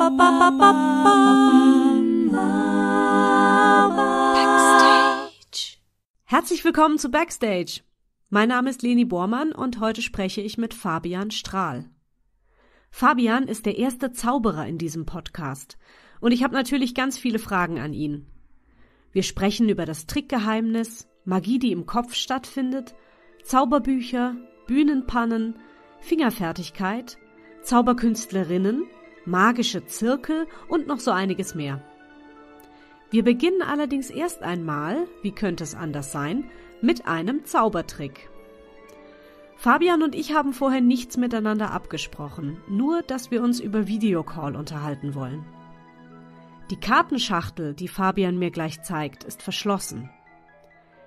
Backstage. Herzlich willkommen zu Backstage. Mein Name ist Leni Bormann und heute spreche ich mit Fabian Strahl. Fabian ist der erste Zauberer in diesem Podcast und ich habe natürlich ganz viele Fragen an ihn. Wir sprechen über das Trickgeheimnis, Magie, die im Kopf stattfindet, Zauberbücher, Bühnenpannen, Fingerfertigkeit, Zauberkünstlerinnen – magische Zirkel und noch so einiges mehr. Wir beginnen allerdings erst einmal, wie könnte es anders sein, mit einem Zaubertrick. Fabian und ich haben vorher nichts miteinander abgesprochen, nur dass wir uns über Videocall unterhalten wollen. Die Kartenschachtel, die Fabian mir gleich zeigt, ist verschlossen.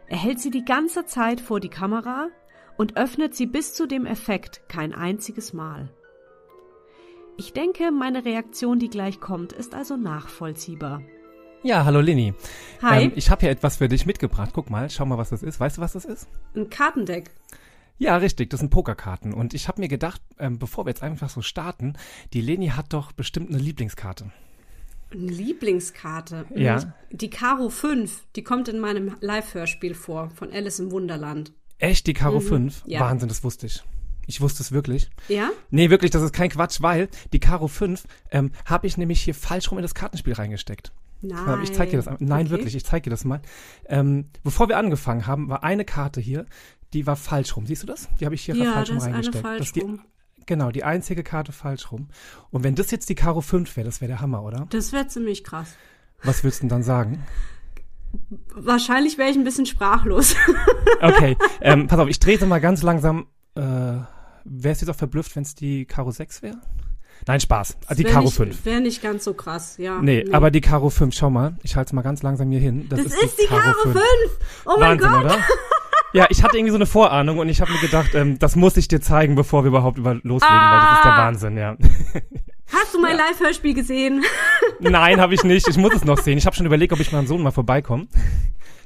Er hält sie die ganze Zeit vor die Kamera und öffnet sie bis zu dem Effekt kein einziges Mal. Ich denke, meine Reaktion, die gleich kommt, ist also nachvollziehbar. Ja, hallo Lini. Hi. Ähm, ich habe hier etwas für dich mitgebracht. Guck mal, schau mal, was das ist. Weißt du, was das ist? Ein Kartendeck. Ja, richtig, das sind Pokerkarten. Und ich habe mir gedacht, ähm, bevor wir jetzt einfach so starten, die Leni hat doch bestimmt eine Lieblingskarte. Eine Lieblingskarte? Ja. die Karo 5, die kommt in meinem Live-Hörspiel vor, von Alice im Wunderland. Echt, die Karo mhm. 5? Ja. Wahnsinn, das wusste ich. Ich wusste es wirklich. Ja? Nee, wirklich, das ist kein Quatsch, weil die Karo 5 ähm, habe ich nämlich hier falsch rum in das Kartenspiel reingesteckt. Nein. Ich zeig dir das. Nein, okay. wirklich, ich zeige dir das mal. Ähm, bevor wir angefangen haben, war eine Karte hier, die war falsch rum. Siehst du das? Die habe ich hier ja, falsch rum reingesteckt. Falsch das ist die, rum. Genau, die einzige Karte falsch rum. Und wenn das jetzt die Karo 5 wäre, das wäre der Hammer, oder? Das wäre ziemlich krass. Was würdest du denn dann sagen? Wahrscheinlich wäre ich ein bisschen sprachlos. okay, ähm, pass auf, ich drehe mal ganz langsam. Äh, wärst du jetzt auch verblüfft, wenn es die Karo 6 wäre? Nein, Spaß. Das also die Karo nicht, 5. Wäre nicht ganz so krass, ja. Nee, nee. aber die Karo 5, schau mal. Ich halte es mal ganz langsam hier hin. Das, das ist, ist, die Karo, Karo 5. 5. Oh mein Wahnsinn, Gott. Oder? Ja, ich hatte irgendwie so eine Vorahnung und ich habe mir gedacht, ähm, das muss ich dir zeigen, bevor wir überhaupt über loslegen, ah. weil das ist der ah. Wahnsinn, ja. Hast du mein ja. Live-Hörspiel gesehen? Nein, habe ich nicht. Ich muss es noch sehen. Ich habe schon überlegt, ob ich meinem Sohn mal vorbeikomme.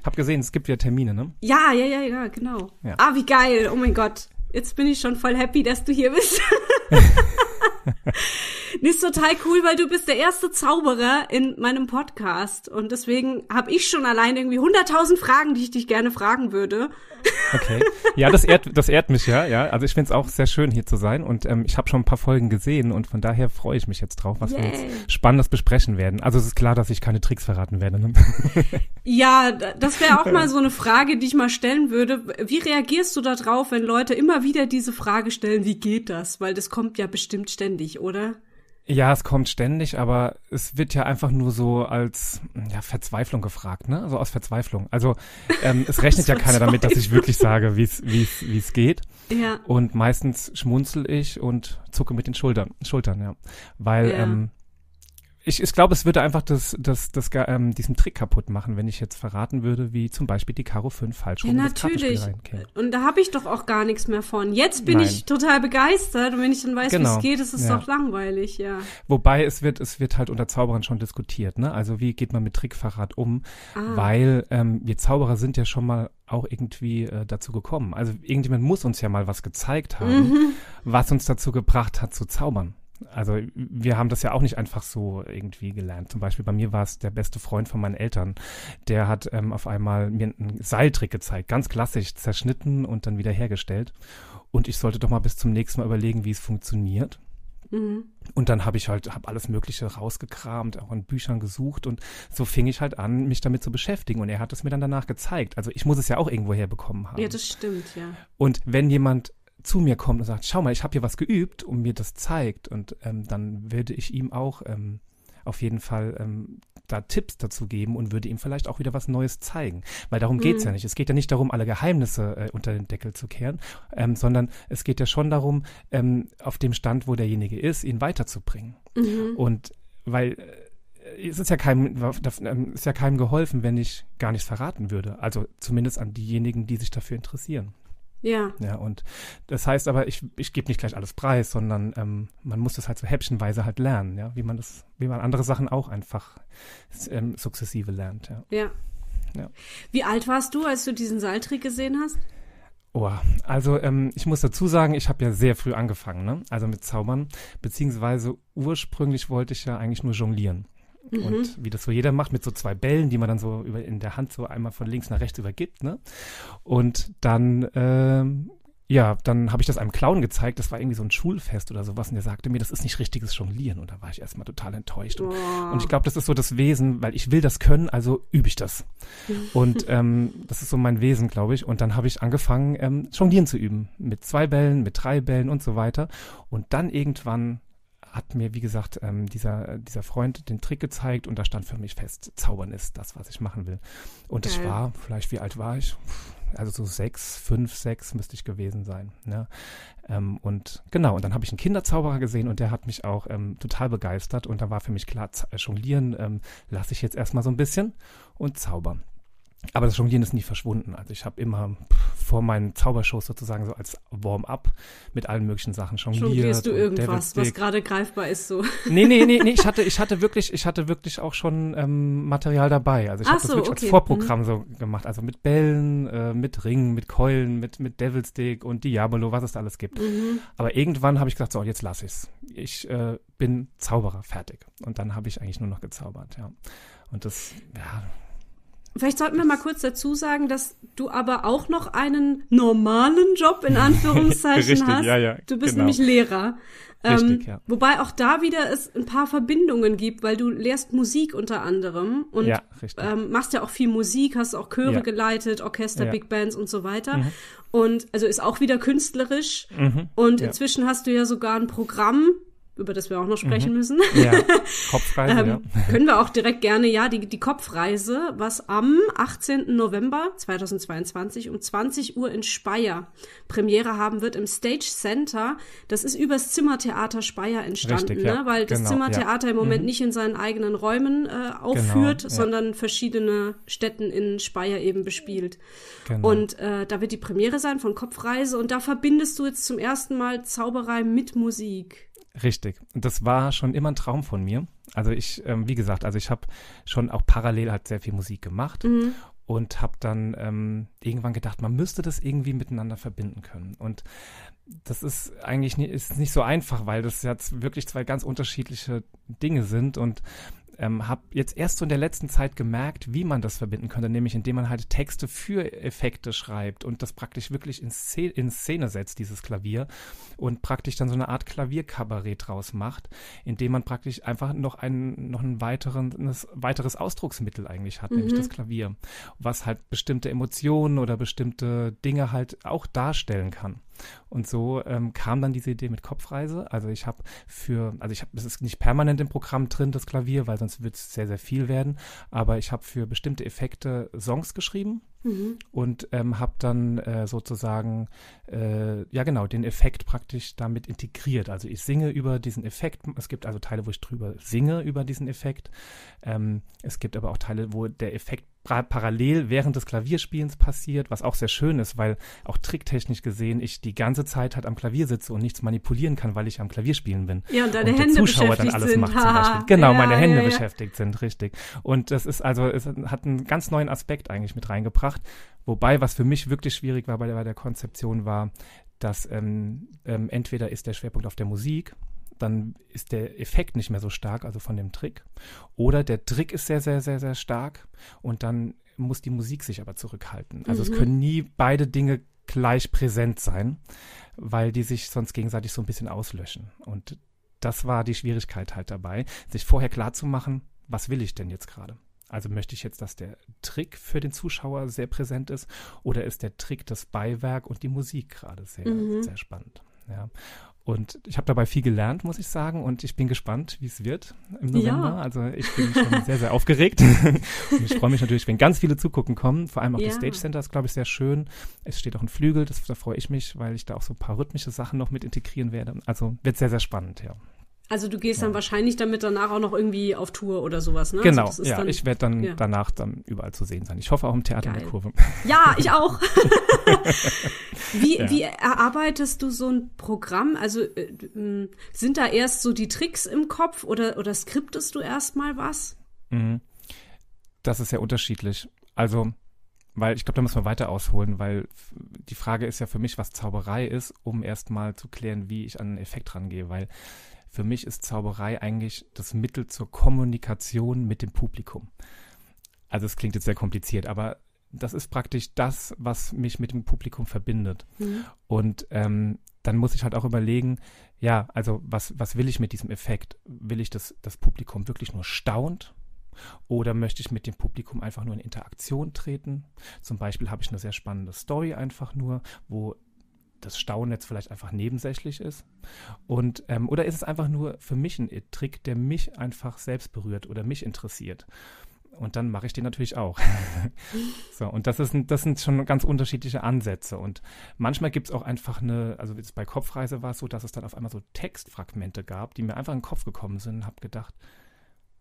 Hab gesehen, es gibt ja Termine, ne? Ja, ja, ja, ja, genau. Ja. Ah, wie geil. Oh mein Gott. Jetzt bin ich schon voll happy, dass du hier bist. Nee, ist total cool, weil du bist der erste Zauberer in meinem Podcast. Und deswegen habe ich schon allein irgendwie 100.000 Fragen, die ich dich gerne fragen würde. Okay. Ja, das ehrt, das ehrt mich ja. ja. Also ich finde es auch sehr schön, hier zu sein. Und ähm, ich habe schon ein paar Folgen gesehen und von daher freue ich mich jetzt drauf, was yeah. wir jetzt Spannendes besprechen werden. Also es ist klar, dass ich keine Tricks verraten werde. Ne? Ja, das wäre auch mal so eine Frage, die ich mal stellen würde. Wie reagierst du darauf, wenn Leute immer wieder diese Frage stellen, wie geht das? Weil das kommt ja bestimmt ständig, oder? Ja, es kommt ständig, aber es wird ja einfach nur so als ja, Verzweiflung gefragt, ne? So aus Verzweiflung. Also ähm, es rechnet ja keiner damit, dass ich wirklich sage, wie es wie es wie es geht. Ja. Und meistens schmunzel ich und zucke mit den Schultern, Schultern, ja, weil ja. Ähm, ich, ich glaube, es würde einfach das, das, das, ähm, diesen Trick kaputt machen, wenn ich jetzt verraten würde, wie zum Beispiel die Karo 5 falsch rum ja, natürlich. Und da habe ich doch auch gar nichts mehr von. Jetzt bin Nein. ich total begeistert und wenn ich dann weiß, genau. wie es genau. geht, ist es ja. doch langweilig, ja. Wobei es wird, es wird halt unter Zauberern schon diskutiert, ne? Also wie geht man mit Trickverrat um? Ah. Weil ähm, wir Zauberer sind ja schon mal auch irgendwie äh, dazu gekommen. Also irgendjemand muss uns ja mal was gezeigt haben, mhm. was uns dazu gebracht hat zu zaubern. Also wir haben das ja auch nicht einfach so irgendwie gelernt. Zum Beispiel bei mir war es der beste Freund von meinen Eltern. Der hat ähm, auf einmal mir einen Seiltrick gezeigt, ganz klassisch, zerschnitten und dann wieder hergestellt. Und ich sollte doch mal bis zum nächsten Mal überlegen, wie es funktioniert. Mhm. Und dann habe ich halt hab alles Mögliche rausgekramt, auch in Büchern gesucht und so fing ich halt an, mich damit zu beschäftigen. Und er hat es mir dann danach gezeigt. Also ich muss es ja auch irgendwo herbekommen haben. Ja, das stimmt, ja. Und wenn jemand zu mir kommt und sagt, schau mal, ich habe hier was geübt und mir das zeigt. Und ähm, dann würde ich ihm auch ähm, auf jeden Fall ähm, da Tipps dazu geben und würde ihm vielleicht auch wieder was Neues zeigen. Weil darum mhm. es ja nicht. Es geht ja nicht darum, alle Geheimnisse äh, unter den Deckel zu kehren, ähm, sondern es geht ja schon darum, ähm, auf dem Stand, wo derjenige ist, ihn weiterzubringen. Mhm. Und weil äh, es ist ja keinem, ähm, ist ja keinem geholfen, wenn ich gar nichts verraten würde. Also zumindest an diejenigen, die sich dafür interessieren. Ja. Ja, und das heißt aber, ich, ich gebe nicht gleich alles preis, sondern ähm, man muss das halt so häppchenweise halt lernen, ja, wie man das, wie man andere Sachen auch einfach ähm, sukzessive lernt, ja. ja. ja. Wie alt warst du, als du diesen Seiltrick gesehen hast? Oh, also ähm, ich muss dazu sagen, ich habe ja sehr früh angefangen, ne? Also mit Zaubern, beziehungsweise ursprünglich wollte ich ja eigentlich nur jonglieren. Mhm. Und wie das so jeder macht, mit so zwei Bällen, die man dann so über, in der Hand so einmal von links nach rechts übergibt, ne? Und dann, ähm, ja, dann habe ich das einem Clown gezeigt, das war irgendwie so ein Schulfest oder sowas, und der sagte mir, das ist nicht richtiges Jonglieren. Und da war ich erstmal total enttäuscht. Und, oh. und ich glaube, das ist so das Wesen, weil ich will das können, also übe ich das. Und ähm, das ist so mein Wesen, glaube ich. Und dann habe ich angefangen, ähm, Jonglieren zu üben. Mit zwei Bällen, mit drei Bällen und so weiter. Und dann irgendwann hat mir, wie gesagt, ähm, dieser, äh, dieser Freund den Trick gezeigt und da stand für mich fest, Zaubern ist das, was ich machen will. Und Geil. ich war, vielleicht wie alt war ich? Also so sechs, fünf, sechs müsste ich gewesen sein. Ne? Ähm, und genau, und dann habe ich einen Kinderzauberer gesehen und der hat mich auch ähm, total begeistert und da war für mich klar, äh, jonglieren ähm, lasse ich jetzt erstmal so ein bisschen und zaubern. Aber das Jonglieren ist nie verschwunden. Also ich habe immer vor meinen Zaubershows sozusagen so als Warm-up mit allen möglichen Sachen jongliert. Jonglierst du irgendwas, was gerade greifbar ist so? Nee, nee, nee, nee, ich hatte, ich hatte wirklich, ich hatte wirklich auch schon ähm, Material dabei. Also ich habe so, das wirklich okay. als Vorprogramm mhm. so gemacht. Also mit Bällen, äh, mit Ringen, mit Keulen, mit, mit Devil's Dick und Diabolo, was es da alles gibt. Mhm. Aber irgendwann habe ich gesagt, so, jetzt lasse ich es. Ich äh, bin Zauberer, fertig. Und dann habe ich eigentlich nur noch gezaubert, ja. Und das, ja Vielleicht sollten wir mal kurz dazu sagen, dass du aber auch noch einen normalen Job in Anführungszeichen Richtig, hast. Ja, ja, du bist genau. nämlich Lehrer. Ähm, richtig, ja. Wobei auch da wieder es ein paar Verbindungen gibt, weil du lehrst Musik unter anderem und ja, ähm, machst ja auch viel Musik, hast auch Chöre ja. geleitet, Orchester, Big Bands und so weiter. Mhm. Und also ist auch wieder künstlerisch. Mhm. Und inzwischen hast du ja sogar ein Programm, über das wir auch noch mhm. sprechen mhm. müssen. Ja, Kopfreise, ähm, ja. Können wir auch direkt gerne, ja, die, die Kopfreise, was am 18. November 2022 um 20 Uhr in Speyer Premiere haben wird im Stage Center. Das ist übers Zimmertheater Speyer entstanden, Richtig, ne? Ja. weil das genau, Zimmertheater ja. im Moment mhm. nicht in seinen eigenen Räumen äh, genau, aufführt, genau, sondern verschiedene Städten in Speyer eben bespielt. Genau. Und äh, da wird die Premiere sein von Kopfreise und da verbindest du jetzt zum ersten Mal Zauberei mit Musik. Richtig. Das war schon immer ein Traum von mir. Also ich, ähm, wie gesagt, also ich habe schon auch parallel halt sehr viel Musik gemacht mhm. und habe dann ähm, irgendwann gedacht, man müsste das irgendwie miteinander verbinden können. Und das ist eigentlich nie, ist nicht so einfach, weil das jetzt wirklich zwei ganz unterschiedliche Dinge sind und ähm, habe jetzt erst so in der letzten Zeit gemerkt, wie man das verbinden könnte, nämlich indem man halt Texte für Effekte schreibt und das praktisch wirklich in Szene, in Szene setzt, dieses Klavier, und praktisch dann so eine Art Klavierkabarett draus macht, indem man praktisch einfach noch einen, noch einen weiteren, ein weiteres Ausdrucksmittel eigentlich hat, mhm. nämlich das Klavier, was halt bestimmte Emotionen oder bestimmte Dinge halt auch darstellen kann. Und so ähm, kam dann diese Idee mit Kopfreise. Also ich habe für, also ich habe, es ist nicht permanent im Programm drin, das Klavier, weil sonst wird es sehr, sehr viel werden. Aber ich habe für bestimmte Effekte Songs geschrieben mhm. und ähm, habe dann äh, sozusagen, äh, ja genau, den Effekt praktisch damit integriert. Also ich singe über diesen Effekt. Es gibt also Teile, wo ich drüber singe über diesen Effekt. Ähm, es gibt aber auch Teile, wo der Effekt parallel während des Klavierspielens passiert, was auch sehr schön ist, weil auch tricktechnisch gesehen ich die ganze Zeit halt am Klavier sitze und nichts manipulieren kann, weil ich am Klavierspielen bin. Ja, und deine und Hände der Zuschauer beschäftigt dann alles sind. macht zum Beispiel. Genau, ja, meine Hände ja, ja. beschäftigt sind, richtig. Und das ist also, es hat einen ganz neuen Aspekt eigentlich mit reingebracht. Wobei, was für mich wirklich schwierig war bei der, bei der Konzeption, war, dass ähm, ähm, entweder ist der Schwerpunkt auf der Musik dann ist der Effekt nicht mehr so stark, also von dem Trick. Oder der Trick ist sehr, sehr, sehr, sehr stark und dann muss die Musik sich aber zurückhalten. Also mhm. es können nie beide Dinge gleich präsent sein, weil die sich sonst gegenseitig so ein bisschen auslöschen. Und das war die Schwierigkeit halt dabei, sich vorher klarzumachen, was will ich denn jetzt gerade? Also möchte ich jetzt, dass der Trick für den Zuschauer sehr präsent ist oder ist der Trick das Beiwerk und die Musik gerade sehr, mhm. sehr spannend? Ja. Und ich habe dabei viel gelernt, muss ich sagen. Und ich bin gespannt, wie es wird im November. Ja. Also ich bin schon sehr, sehr aufgeregt. und ich freue mich natürlich, wenn ganz viele zugucken kommen. Vor allem auch ja. das Stage Center ist, glaube ich, sehr schön. Es steht auch ein Flügel, das, da freue ich mich, weil ich da auch so ein paar rhythmische Sachen noch mit integrieren werde. Also wird sehr, sehr spannend, ja. Also du gehst ja. dann wahrscheinlich damit danach auch noch irgendwie auf Tour oder sowas, ne? Also genau, also ja. Dann, ich werde dann ja. danach dann überall zu sehen sein. Ich hoffe auch im Theater Geil. in der Kurve. Ja, ich auch. wie, ja. wie erarbeitest du so ein Programm? Also äh, sind da erst so die Tricks im Kopf oder, oder skriptest du erstmal was? Mhm. Das ist ja unterschiedlich. Also weil ich glaube, da müssen wir weiter ausholen, weil die Frage ist ja für mich, was Zauberei ist, um erstmal zu klären, wie ich an einen Effekt rangehe, weil für mich ist Zauberei eigentlich das Mittel zur Kommunikation mit dem Publikum. Also es klingt jetzt sehr kompliziert, aber das ist praktisch das, was mich mit dem Publikum verbindet. Mhm. Und ähm, dann muss ich halt auch überlegen, ja, also was, was will ich mit diesem Effekt? Will ich, dass das Publikum wirklich nur staunt? Oder möchte ich mit dem Publikum einfach nur in Interaktion treten? Zum Beispiel habe ich eine sehr spannende Story einfach nur, wo das Staunetz vielleicht einfach nebensächlich ist? Und, ähm, oder ist es einfach nur für mich ein Trick, der mich einfach selbst berührt oder mich interessiert? Und dann mache ich den natürlich auch. so, und das, ist, das sind schon ganz unterschiedliche Ansätze. Und manchmal gibt es auch einfach eine, also bei Kopfreise war es so, dass es dann auf einmal so Textfragmente gab, die mir einfach in den Kopf gekommen sind und habe gedacht,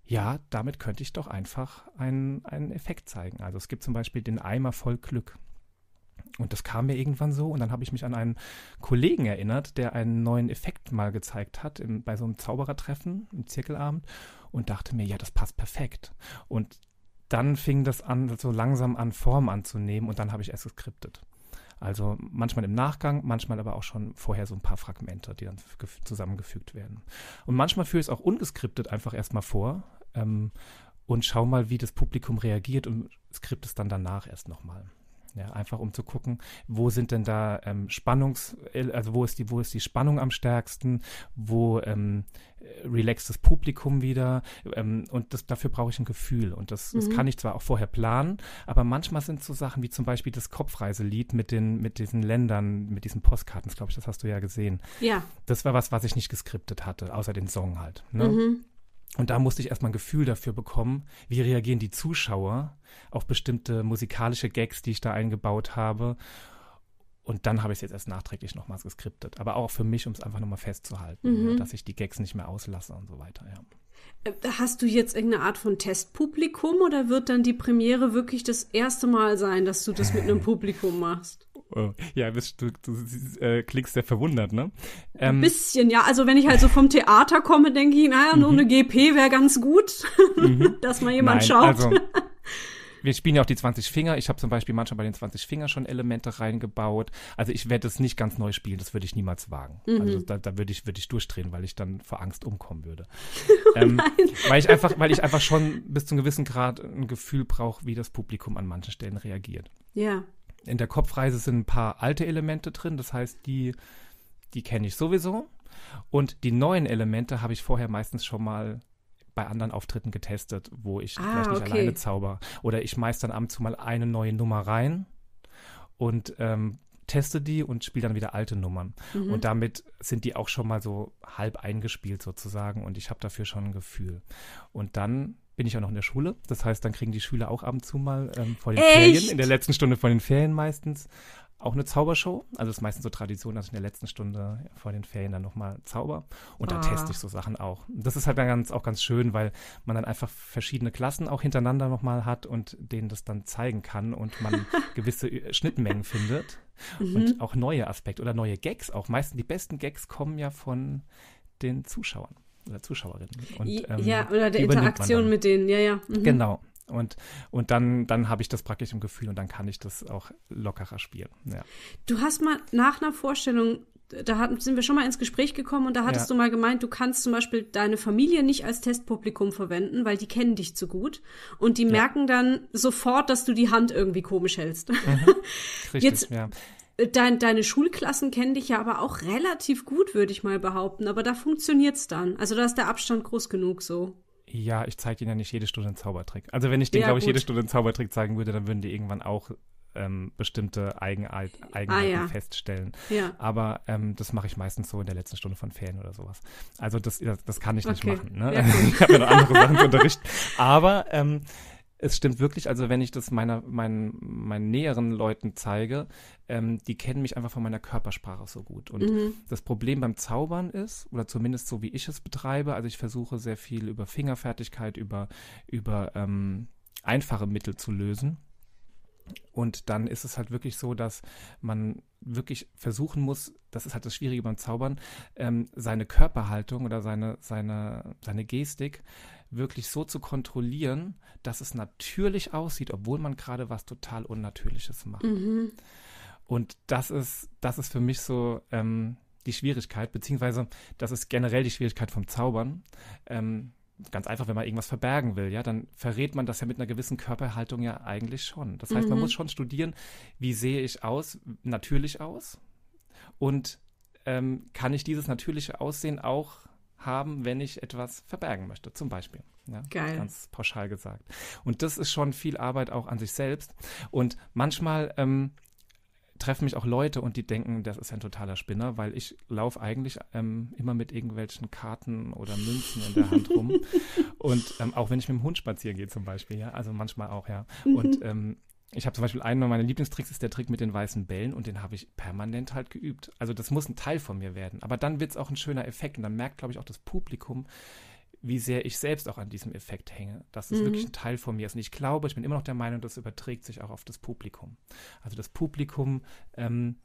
ja, damit könnte ich doch einfach einen, einen Effekt zeigen. Also es gibt zum Beispiel den Eimer voll Glück. Und das kam mir irgendwann so. Und dann habe ich mich an einen Kollegen erinnert, der einen neuen Effekt mal gezeigt hat im, bei so einem Zauberertreffen im Zirkelabend und dachte mir, ja, das passt perfekt. Und dann fing das an, so langsam an, Form anzunehmen und dann habe ich es geskriptet. Also manchmal im Nachgang, manchmal aber auch schon vorher so ein paar Fragmente, die dann zusammengefügt werden. Und manchmal führe ich es auch ungeskriptet einfach erstmal vor ähm, und schau mal, wie das Publikum reagiert und skript es dann danach erst nochmal. Ja, einfach um zu gucken, wo sind denn da ähm, Spannungs, äh, also wo ist die, wo ist die Spannung am stärksten, wo ähm, relaxt das Publikum wieder ähm, und das, dafür brauche ich ein Gefühl und das, mhm. das kann ich zwar auch vorher planen, aber manchmal sind so Sachen wie zum Beispiel das Kopfreiselied mit den mit diesen Ländern, mit diesen Postkarten, glaube ich, das hast du ja gesehen. Ja. Das war was, was ich nicht geskriptet hatte, außer den Song halt. Ne? Mhm. Und da musste ich erstmal ein Gefühl dafür bekommen, wie reagieren die Zuschauer auf bestimmte musikalische Gags, die ich da eingebaut habe. Und dann habe ich es jetzt erst nachträglich nochmals geskriptet. Aber auch für mich, um es einfach nochmal festzuhalten, ne, mhm. dass ich die Gags nicht mehr auslasse und so weiter, ja. Äh, hast du jetzt irgendeine Art von Testpublikum oder wird dann die Premiere wirklich das erste Mal sein, dass du das mit einem Publikum machst? Oh. Ja, bist, du, du äh, klingst sehr verwundert, ne? Ähm, Ein bisschen, ja. Also wenn ich halt so vom Theater komme, denke ich, naja, nur mhm. eine GP wäre ganz gut, mhm. dass mal jemand Nein, schaut. Also, wir spielen ja auch die 20 Finger. Ich habe zum Beispiel manchmal bei den 20 Finger schon Elemente reingebaut. Also ich werde es nicht ganz neu spielen, das würde ich niemals wagen. Mhm. Also da, da würde ich, würde ich durchdrehen, weil ich dann vor Angst umkommen würde. oh ähm, weil ich einfach, weil ich einfach schon bis zu einem gewissen Grad ein Gefühl brauche, wie das Publikum an manchen Stellen reagiert. Ja in der Kopfreise sind ein paar alte Elemente drin, das heißt, die, die kenne ich sowieso. Und die neuen Elemente habe ich vorher meistens schon mal bei anderen Auftritten getestet, wo ich ah, vielleicht nicht okay. alleine zauber. Oder ich schmeiß dann ab und zu mal eine neue Nummer rein und ähm, teste die und spiele dann wieder alte Nummern. Mhm. Und damit sind die auch schon mal so halb eingespielt sozusagen und ich habe dafür schon ein Gefühl. Und dann bin ich auch noch in der Schule. Das heißt, dann kriegen die Schüler auch ab und zu mal ähm, vor den Echt? Ferien, in der letzten Stunde vor den Ferien meistens, auch eine Zaubershow. Also das ist meistens so Tradition, dass ich in der letzten Stunde vor den Ferien dann nochmal zauber. Und da ah. teste ich so Sachen auch. Das ist halt dann ganz, auch ganz schön, weil man dann einfach verschiedene Klassen auch hintereinander nochmal hat und denen das dann zeigen kann und man gewisse äh, Schnittmengen findet. Mhm. Und auch neue Aspekte oder neue Gags auch. Meistens die besten Gags kommen ja von den Zuschauern oder Zuschauerinnen. Und, ähm, ja, oder der Interaktion mit denen, ja, ja. Mhm. Genau. Und, und dann, dann habe ich das praktisch im Gefühl und dann kann ich das auch lockerer spielen. Ja. Du hast mal nach einer Vorstellung, da hat, sind wir schon mal ins Gespräch gekommen und da hattest ja. du mal gemeint, du kannst zum Beispiel deine Familie nicht als Testpublikum verwenden, weil die kennen dich zu gut und die ja. merken dann sofort, dass du die Hand irgendwie komisch hältst. Mhm. Richtig, Jetzt, ja. Dein, deine Schulklassen kennen dich ja aber auch relativ gut, würde ich mal behaupten. Aber da funktioniert es dann. Also da ist der Abstand groß genug so. Ja, ich zeige ihnen ja nicht jede Stunde einen Zaubertrick. Also wenn ich denen, ja, glaube ich, jede Stunde einen Zaubertrick zeigen würde, dann würden die irgendwann auch ähm, bestimmte Eigenart, Eigenarten ah, ja. feststellen. Ja. Aber ähm, das mache ich meistens so in der letzten Stunde von Ferien oder sowas. Also das, das, das kann ich okay. nicht machen. Ne? Ja, ich habe ja noch andere Sachen zu unterrichten. Aber ähm, es stimmt wirklich, also wenn ich das meiner, meinen, meinen näheren Leuten zeige, ähm, die kennen mich einfach von meiner Körpersprache so gut. Und mhm. das Problem beim Zaubern ist, oder zumindest so wie ich es betreibe, also ich versuche sehr viel über Fingerfertigkeit, über, über ähm, einfache Mittel zu lösen. Und dann ist es halt wirklich so, dass man wirklich versuchen muss, das ist halt das Schwierige beim Zaubern, ähm, seine Körperhaltung oder seine, seine, seine Gestik wirklich so zu kontrollieren, dass es natürlich aussieht, obwohl man gerade was total Unnatürliches macht. Mhm. Und das ist, das ist für mich so ähm, die Schwierigkeit, beziehungsweise das ist generell die Schwierigkeit vom Zaubern. Ähm, ganz einfach, wenn man irgendwas verbergen will, ja, dann verrät man das ja mit einer gewissen Körperhaltung ja eigentlich schon. Das heißt, mhm. man muss schon studieren, wie sehe ich aus, natürlich aus und ähm, kann ich dieses natürliche Aussehen auch haben, wenn ich etwas verbergen möchte, zum Beispiel. Ja, Geil. Ganz pauschal gesagt. Und das ist schon viel Arbeit auch an sich selbst. Und manchmal ähm, treffen mich auch Leute und die denken, das ist ein totaler Spinner, weil ich laufe eigentlich ähm, immer mit irgendwelchen Karten oder Münzen in der Hand rum. und ähm, auch wenn ich mit dem Hund spazieren gehe zum Beispiel, ja, also manchmal auch, ja. Mhm. Und ähm, ich habe zum Beispiel einen meiner Lieblingstricks ist der Trick mit den weißen Bällen und den habe ich permanent halt geübt. Also das muss ein Teil von mir werden. Aber dann wird es auch ein schöner Effekt und dann merkt, glaube ich, auch das Publikum, wie sehr ich selbst auch an diesem Effekt hänge, dass es mhm. wirklich ein Teil von mir ist. Und ich glaube, ich bin immer noch der Meinung, das überträgt sich auch auf das Publikum. Also das Publikum ähm,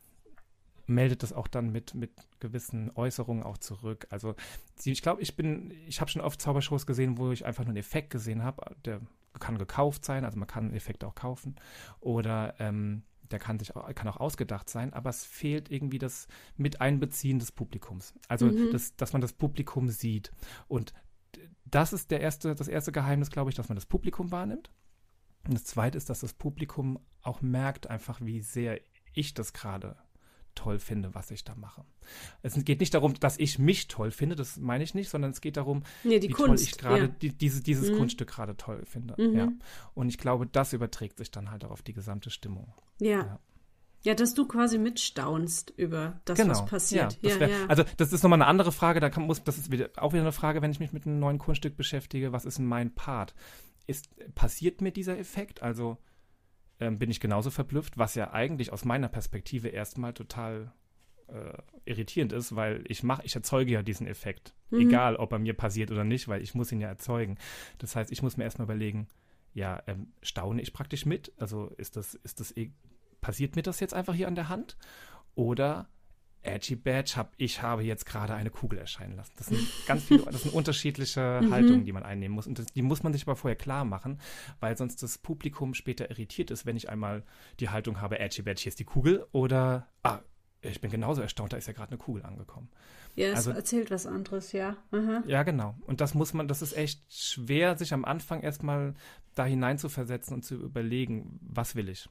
meldet das auch dann mit, mit gewissen Äußerungen auch zurück. Also ich glaube, ich bin, ich habe schon oft Zaubershows gesehen, wo ich einfach nur einen Effekt gesehen habe, der kann gekauft sein, also man kann einen Effekt auch kaufen oder ähm, der kann sich auch, kann auch ausgedacht sein, aber es fehlt irgendwie das Miteinbeziehen des Publikums. Also mhm. das, dass man das Publikum sieht. Und das ist der erste, das erste Geheimnis, glaube ich, dass man das Publikum wahrnimmt. Und das zweite ist, dass das Publikum auch merkt einfach, wie sehr ich das gerade toll finde, was ich da mache. Es geht nicht darum, dass ich mich toll finde, das meine ich nicht, sondern es geht darum, nee, wie Kunst, toll ich gerade ja. die, diese, dieses mhm. Kunststück gerade toll finde. Mhm. Ja. Und ich glaube, das überträgt sich dann halt auch auf die gesamte Stimmung. Ja. ja. Ja, dass du quasi mitstaunst über das, genau. was passiert. Ja, das wär, ja, ja. Also das ist nochmal eine andere Frage, da kann, muss, das ist wieder, auch wieder eine Frage, wenn ich mich mit einem neuen Kunststück beschäftige, was ist mein Part? Ist, passiert mir dieser Effekt? Also ähm, bin ich genauso verblüfft, was ja eigentlich aus meiner Perspektive erstmal total äh, irritierend ist, weil ich mache, ich erzeuge ja diesen Effekt. Mhm. Egal, ob er mir passiert oder nicht, weil ich muss ihn ja erzeugen. Das heißt, ich muss mir erstmal überlegen, ja, ähm, staune ich praktisch mit? Also ist das, ist das, e- passiert mir das jetzt einfach hier an der Hand? Oder Edgy Badge, hab, ich habe jetzt gerade eine Kugel erscheinen lassen. Das sind ganz viele, das sind unterschiedliche mhm. Haltungen, die man einnehmen muss. Und das, die muss man sich aber vorher klar machen, weil sonst das Publikum später irritiert ist, wenn ich einmal die Haltung habe, Edgy Badge, hier ist die Kugel oder, ah, ich bin genauso erstaunt, da ist ja gerade eine Kugel angekommen. Ja, es also, erzählt was anderes, ja. Aha. Ja, genau. Und das muss man, das ist echt schwer, sich am Anfang erstmal da hineinzuversetzen und zu überlegen, was will ich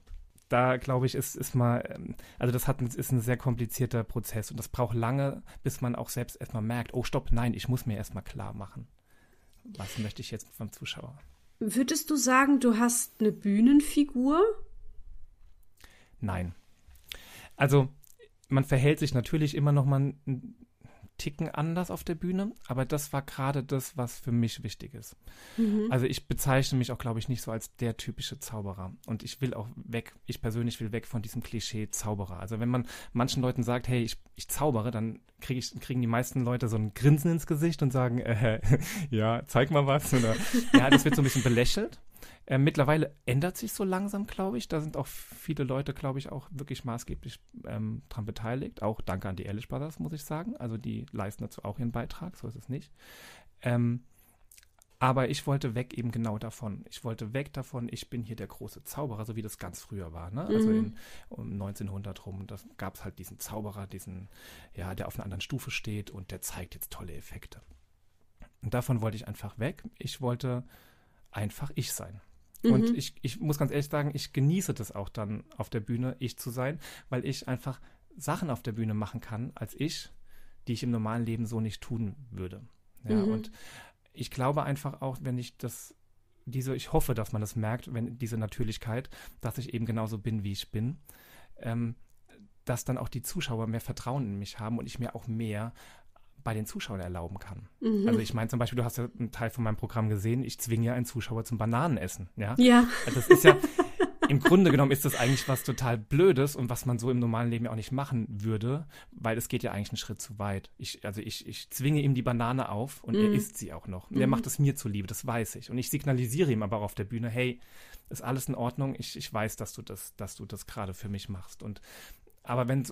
da glaube ich, ist, ist mal, ähm, also das hat, ist ein sehr komplizierter Prozess und das braucht lange, bis man auch selbst erstmal merkt, oh stopp, nein, ich muss mir erstmal klar machen, was möchte ich jetzt vom Zuschauer. Würdest du sagen, du hast eine Bühnenfigur? Nein. Also man verhält sich natürlich immer noch mal Ticken anders auf der Bühne, aber das war gerade das, was für mich wichtig ist. Mhm. Also ich bezeichne mich auch, glaube ich, nicht so als der typische Zauberer. Und ich will auch weg, ich persönlich will weg von diesem Klischee Zauberer. Also wenn man manchen Leuten sagt, hey, ich, ich zaubere, dann krieg ich, kriegen die meisten Leute so ein Grinsen ins Gesicht und sagen, äh, ja, zeig mal was. Oder ja, das wird so ein bisschen belächelt. Äh, mittlerweile ändert sich so langsam, glaube ich. Da sind auch viele Leute, glaube ich, auch wirklich maßgeblich ähm, dran beteiligt. Auch danke an die Ehrlich Brothers, muss ich sagen. Also die leisten dazu auch ihren Beitrag, so ist es nicht. Ähm, aber ich wollte weg eben genau davon. Ich wollte weg davon, ich bin hier der große Zauberer, so wie das ganz früher war. Ne? Also mhm. Also in, um 1900 rum, da gab es halt diesen Zauberer, diesen, ja, der auf einer anderen Stufe steht und der zeigt jetzt tolle Effekte. Und davon wollte ich einfach weg. Ich wollte einfach ich sein. Mhm. Und ich, ich muss ganz ehrlich sagen, ich genieße das auch dann auf der Bühne, ich zu sein, weil ich einfach Sachen auf der Bühne machen kann als ich, die ich im normalen Leben so nicht tun würde. Ja, mhm. und ich glaube einfach auch, wenn ich das, diese, ich hoffe, dass man das merkt, wenn diese Natürlichkeit, dass ich eben genauso bin, wie ich bin, ähm, dass dann auch die Zuschauer mehr Vertrauen in mich haben und ich mir auch mehr bei den Zuschauern erlauben kann. Mhm. Also ich meine zum Beispiel, du hast ja einen Teil von meinem Programm gesehen, ich zwinge ja einen Zuschauer zum Bananenessen. Ja. ja. Also das ist ja, im Grunde genommen ist das eigentlich was total Blödes und was man so im normalen Leben ja auch nicht machen würde, weil es geht ja eigentlich einen Schritt zu weit. Ich, also ich, ich zwinge ihm die Banane auf und mhm. er isst sie auch noch. Und mhm. er macht es mir zuliebe, das weiß ich. Und ich signalisiere ihm aber auch auf der Bühne, hey, ist alles in Ordnung, ich, ich weiß, dass du das, dass du das gerade für mich machst. Und aber wenn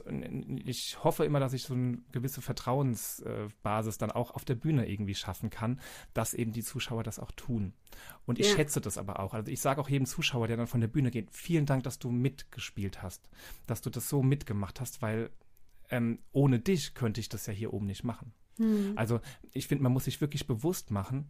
ich hoffe immer, dass ich so eine gewisse Vertrauensbasis äh, dann auch auf der Bühne irgendwie schaffen kann, dass eben die Zuschauer das auch tun. Und ich ja. schätze das aber auch. Also ich sage auch jedem Zuschauer, der dann von der Bühne geht, vielen Dank, dass du mitgespielt hast, dass du das so mitgemacht hast, weil ähm, ohne dich könnte ich das ja hier oben nicht machen. Hm. Also ich finde, man muss sich wirklich bewusst machen,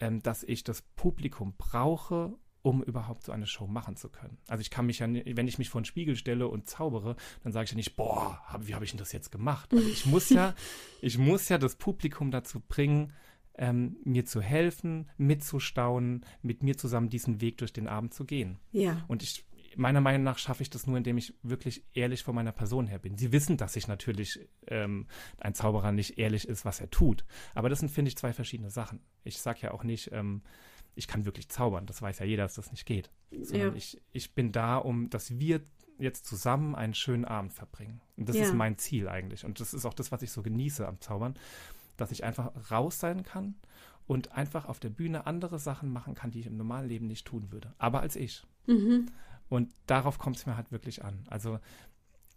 ähm, dass ich das Publikum brauche, um überhaupt so eine Show machen zu können. Also ich kann mich ja, wenn ich mich vor den Spiegel stelle und zaubere, dann sage ich ja nicht, boah, hab, wie habe ich denn das jetzt gemacht? Also ich muss ja, ich muss ja das Publikum dazu bringen, ähm, mir zu helfen, mitzustaunen, mit mir zusammen diesen Weg durch den Abend zu gehen. Ja. Und ich, meiner Meinung nach schaffe ich das nur, indem ich wirklich ehrlich von meiner Person her bin. Sie wissen, dass ich natürlich ähm, ein Zauberer nicht ehrlich ist, was er tut. Aber das sind, finde ich, zwei verschiedene Sachen. Ich sage ja auch nicht, ähm, ich kann wirklich zaubern. Das weiß ja jeder, dass das nicht geht. Sondern ja. ich, ich bin da, um, dass wir jetzt zusammen einen schönen Abend verbringen. Und das ja. ist mein Ziel eigentlich. Und das ist auch das, was ich so genieße am Zaubern, dass ich einfach raus sein kann und einfach auf der Bühne andere Sachen machen kann, die ich im normalen Leben nicht tun würde. Aber als ich. Mhm. Und darauf kommt es mir halt wirklich an. Also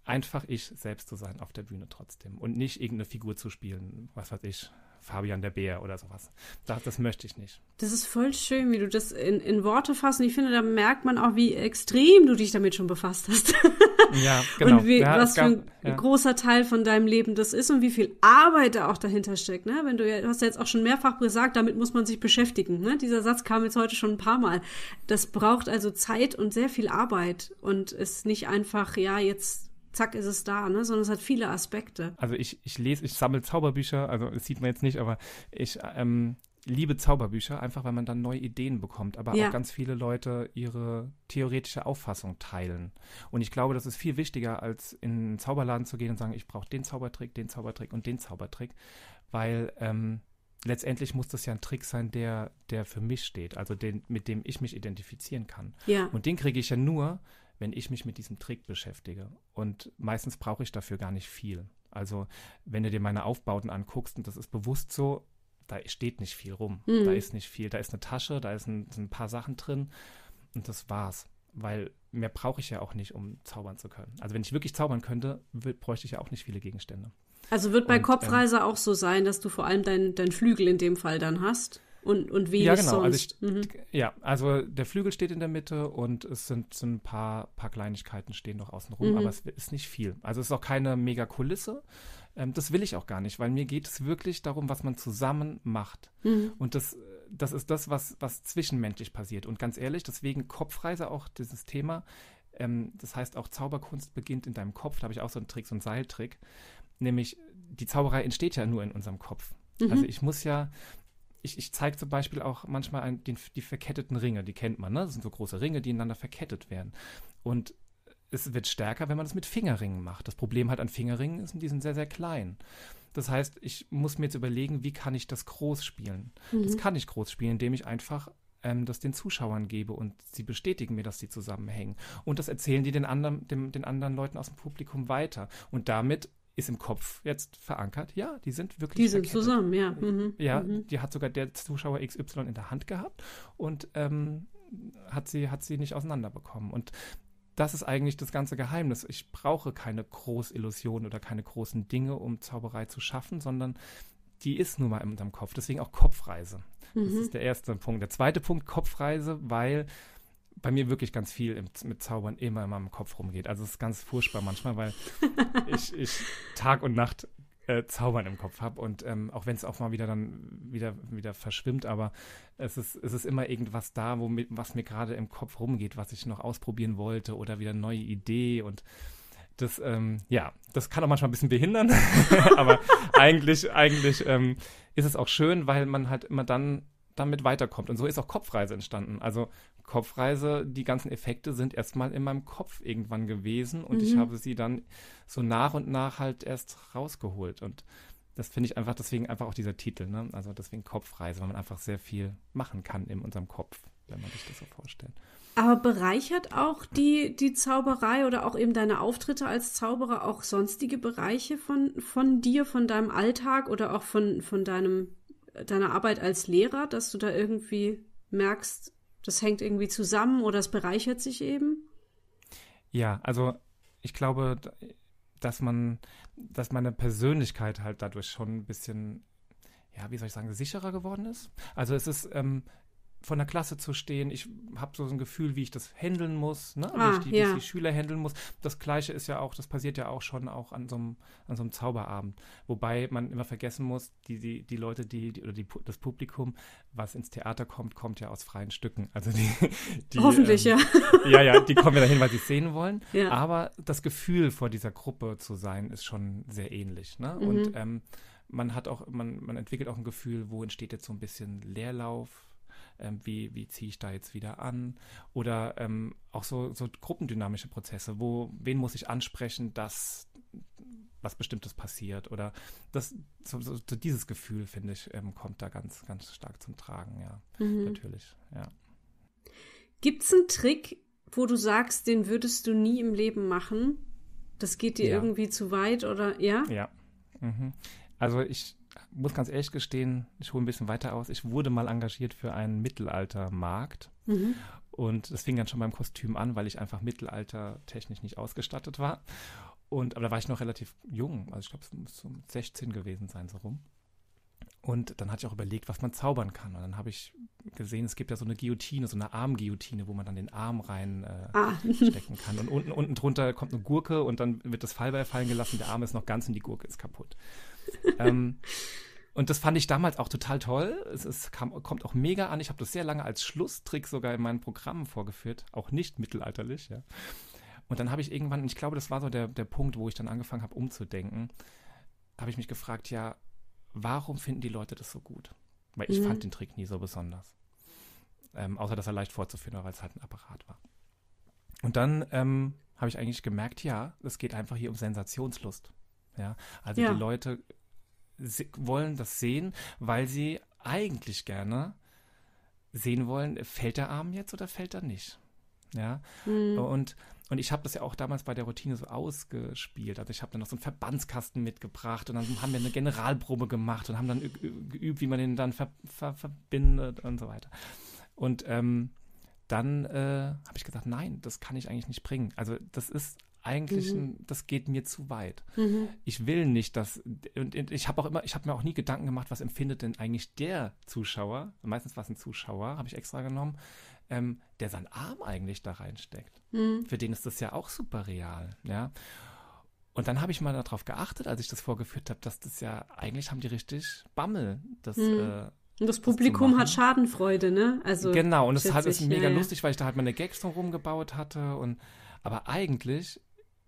einfach ich selbst zu sein auf der Bühne trotzdem und nicht irgendeine Figur zu spielen, was weiß ich, Fabian der Bär oder sowas. Das, das möchte ich nicht. Das ist voll schön, wie du das in, in Worte fasst. Und ich finde, da merkt man auch, wie extrem du dich damit schon befasst hast. ja, genau. Und wie, ja, was gab, für ein ja. großer Teil von deinem Leben das ist und wie viel Arbeit da auch dahinter steckt. Ne? Wenn du, du hast ja jetzt auch schon mehrfach gesagt, damit muss man sich beschäftigen. Ne? Dieser Satz kam jetzt heute schon ein paar Mal. Das braucht also Zeit und sehr viel Arbeit und ist nicht einfach, ja, jetzt zack ist es da, ne? sondern es hat viele Aspekte. Also ich, ich lese, ich sammle Zauberbücher, also das sieht man jetzt nicht, aber ich ähm, liebe Zauberbücher, einfach weil man dann neue Ideen bekommt, aber ja. auch ganz viele Leute ihre theoretische Auffassung teilen. Und ich glaube, das ist viel wichtiger, als in einen Zauberladen zu gehen und sagen, ich brauche den Zaubertrick, den Zaubertrick und den Zaubertrick, weil ähm, letztendlich muss das ja ein Trick sein, der, der für mich steht, also den, mit dem ich mich identifizieren kann. Ja. Und den kriege ich ja nur, wenn ich mich mit diesem Trick beschäftige. Und meistens brauche ich dafür gar nicht viel. Also wenn du dir meine Aufbauten anguckst, und das ist bewusst so, da steht nicht viel rum. Mhm. Da ist nicht viel. Da ist eine Tasche, da ist ein, sind ein paar Sachen drin und das war's. Weil mehr brauche ich ja auch nicht, um zaubern zu können. Also wenn ich wirklich zaubern könnte, bräuchte ich ja auch nicht viele Gegenstände. Also wird bei und, ähm, Kopfreise ähm, auch so sein, dass du vor allem deinen dein Flügel in dem Fall dann hast? Und, und wenig ja, genau. Also sonst. Also ich, mhm. Ja, also der Flügel steht in der Mitte und es sind, sind ein paar, paar Kleinigkeiten stehen noch außen rum, mhm. aber es ist nicht viel. Also es ist auch keine Megakulisse. Ähm, das will ich auch gar nicht, weil mir geht es wirklich darum, was man zusammen macht. Mhm. Und das, das ist das, was, was zwischenmenschlich passiert. Und ganz ehrlich, deswegen Kopfreise auch dieses Thema. Ähm, das heißt auch Zauberkunst beginnt in deinem Kopf. Da habe ich auch so einen Trick, so einen Seiltrick. Nämlich die Zauberei entsteht ja nur in unserem Kopf. Mhm. Also ich muss ja, ich, ich zeige zum Beispiel auch manchmal ein, den, die verketteten Ringe, die kennt man, ne? Das sind so große Ringe, die ineinander verkettet werden. Und es wird stärker, wenn man das mit Fingerringen macht. Das Problem halt an Fingerringen ist, die sind sehr, sehr klein. Das heißt, ich muss mir jetzt überlegen, wie kann ich das groß spielen? Mhm. Das kann ich groß spielen, indem ich einfach ähm, das den Zuschauern gebe und sie bestätigen mir, dass sie zusammenhängen. Und das erzählen die den anderen, dem, den anderen Leuten aus dem Publikum weiter. Und damit ist im Kopf jetzt verankert. Ja, die sind wirklich. Die sind verkettet. zusammen, ja. Mhm. Ja, mhm. die hat sogar der Zuschauer XY in der Hand gehabt und ähm, hat sie hat sie nicht auseinanderbekommen. Und das ist eigentlich das ganze Geheimnis. Ich brauche keine Großillusionen oder keine großen Dinge, um Zauberei zu schaffen, sondern die ist nun mal in unserem Kopf. Deswegen auch Kopfreise. Mhm. Das ist der erste Punkt. Der zweite Punkt Kopfreise, weil bei mir wirklich ganz viel im, mit Zaubern immer in meinem Kopf rumgeht. Also es ist ganz furchtbar manchmal, weil ich, ich Tag und Nacht äh, Zaubern im Kopf habe. Und ähm, auch wenn es auch mal wieder dann wieder, wieder verschwimmt, aber es ist, es ist immer irgendwas da, womit, was mir gerade im Kopf rumgeht, was ich noch ausprobieren wollte oder wieder eine neue Idee und das, ähm, ja, das kann auch manchmal ein bisschen behindern, aber eigentlich, eigentlich ähm, ist es auch schön, weil man halt immer dann damit weiterkommt. Und so ist auch Kopfreise entstanden. Also Kopfreise, die ganzen Effekte sind erstmal in meinem Kopf irgendwann gewesen und mhm. ich habe sie dann so nach und nach halt erst rausgeholt. Und das finde ich einfach, deswegen einfach auch dieser Titel, ne? Also deswegen Kopfreise, weil man einfach sehr viel machen kann in unserem Kopf, wenn man sich das so vorstellt. Aber bereichert auch die, die Zauberei oder auch eben deine Auftritte als Zauberer auch sonstige Bereiche von, von dir, von deinem Alltag oder auch von, von deinem deiner Arbeit als Lehrer, dass du da irgendwie merkst, das hängt irgendwie zusammen oder es bereichert sich eben? Ja, also ich glaube, dass man, dass meine Persönlichkeit halt dadurch schon ein bisschen ja, wie soll ich sagen, sicherer geworden ist. Also es ist, ähm, von der Klasse zu stehen. Ich habe so ein Gefühl, wie ich das handeln muss, ne? ah, wie, ich die, ja. wie, ich die, Schüler handeln muss. Das Gleiche ist ja auch, das passiert ja auch schon auch an so einem, an so einem Zauberabend. Wobei man immer vergessen muss, die, die, die Leute, die, die oder die, das Publikum, was ins Theater kommt, kommt ja aus freien Stücken. Also die, die Hoffentlich, ähm, ja. Ja, ja, die kommen ja dahin, weil sie es sehen wollen. Ja. Aber das Gefühl, vor dieser Gruppe zu sein, ist schon sehr ähnlich. Ne? Mhm. Und ähm, man hat auch, man, man entwickelt auch ein Gefühl, wo entsteht jetzt so ein bisschen Leerlauf, ähm, wie, wie ziehe ich da jetzt wieder an? Oder ähm, auch so, so gruppendynamische Prozesse, wo, wen muss ich ansprechen, dass was Bestimmtes passiert? Oder das, so, so, so dieses Gefühl, finde ich, ähm, kommt da ganz, ganz stark zum Tragen, ja. Mhm. Natürlich, ja. Gibt es einen Trick, wo du sagst, den würdest du nie im Leben machen? Das geht dir ja. irgendwie zu weit oder ja? Ja. Mhm. Also ich muss ganz ehrlich gestehen, ich hole ein bisschen weiter aus. Ich wurde mal engagiert für einen Mittelaltermarkt. Mhm. Und das fing dann schon beim Kostüm an, weil ich einfach mittelaltertechnisch nicht ausgestattet war. Und, aber da war ich noch relativ jung. Also ich glaube, es muss so 16 gewesen sein, so rum. Und dann hatte ich auch überlegt, was man zaubern kann. Und dann habe ich gesehen, es gibt ja so eine Guillotine, so eine Armguillotine, wo man dann den Arm reinstecken äh, ah. kann. Und unten, unten drunter kommt eine Gurke und dann wird das Fallbeil fallen gelassen. Der Arm ist noch ganz und die Gurke ist kaputt ähm, und das fand ich damals auch total toll. Es, es kam, kommt auch mega an. Ich habe das sehr lange als Schlusstrick sogar in meinen Programmen vorgeführt, auch nicht mittelalterlich, ja. Und dann habe ich irgendwann, und ich glaube, das war so der, der Punkt, wo ich dann angefangen habe, umzudenken, habe ich mich gefragt, ja, warum finden die Leute das so gut? Weil ich mhm. fand den Trick nie so besonders. Ähm, außer, dass er leicht vorzuführen war, weil es halt ein Apparat war. Und dann ähm, habe ich eigentlich gemerkt, ja, es geht einfach hier um Sensationslust. Ja, also ja. die Leute wollen das sehen, weil sie eigentlich gerne sehen wollen, fällt der Arm jetzt oder fällt er nicht? Ja, mhm. und und ich habe das ja auch damals bei der Routine so ausgespielt. Also ich habe dann noch so einen Verbandskasten mitgebracht und dann haben wir eine Generalprobe gemacht und haben dann geübt, wie man den dann ver ver verbindet und so weiter. Und ähm, dann äh, habe ich gesagt, nein, das kann ich eigentlich nicht bringen. Also das ist eigentlich, mhm. das geht mir zu weit. Mhm. Ich will nicht, dass und, ich habe auch immer, ich habe mir auch nie Gedanken gemacht, was empfindet denn eigentlich der Zuschauer? Meistens war es ein Zuschauer, habe ich extra genommen, ähm, der seinen Arm eigentlich da reinsteckt. Mhm. Für den ist das ja auch super real, ja. Und dann habe ich mal darauf geachtet, als ich das vorgeführt habe, dass das ja eigentlich haben die richtig Bammel, das mhm. äh, und das Publikum das hat Schadenfreude, ne? Also genau, und es hat, ist mega ja, ja. lustig, weil ich da halt meine Gags drum rumgebaut hatte. Und, aber eigentlich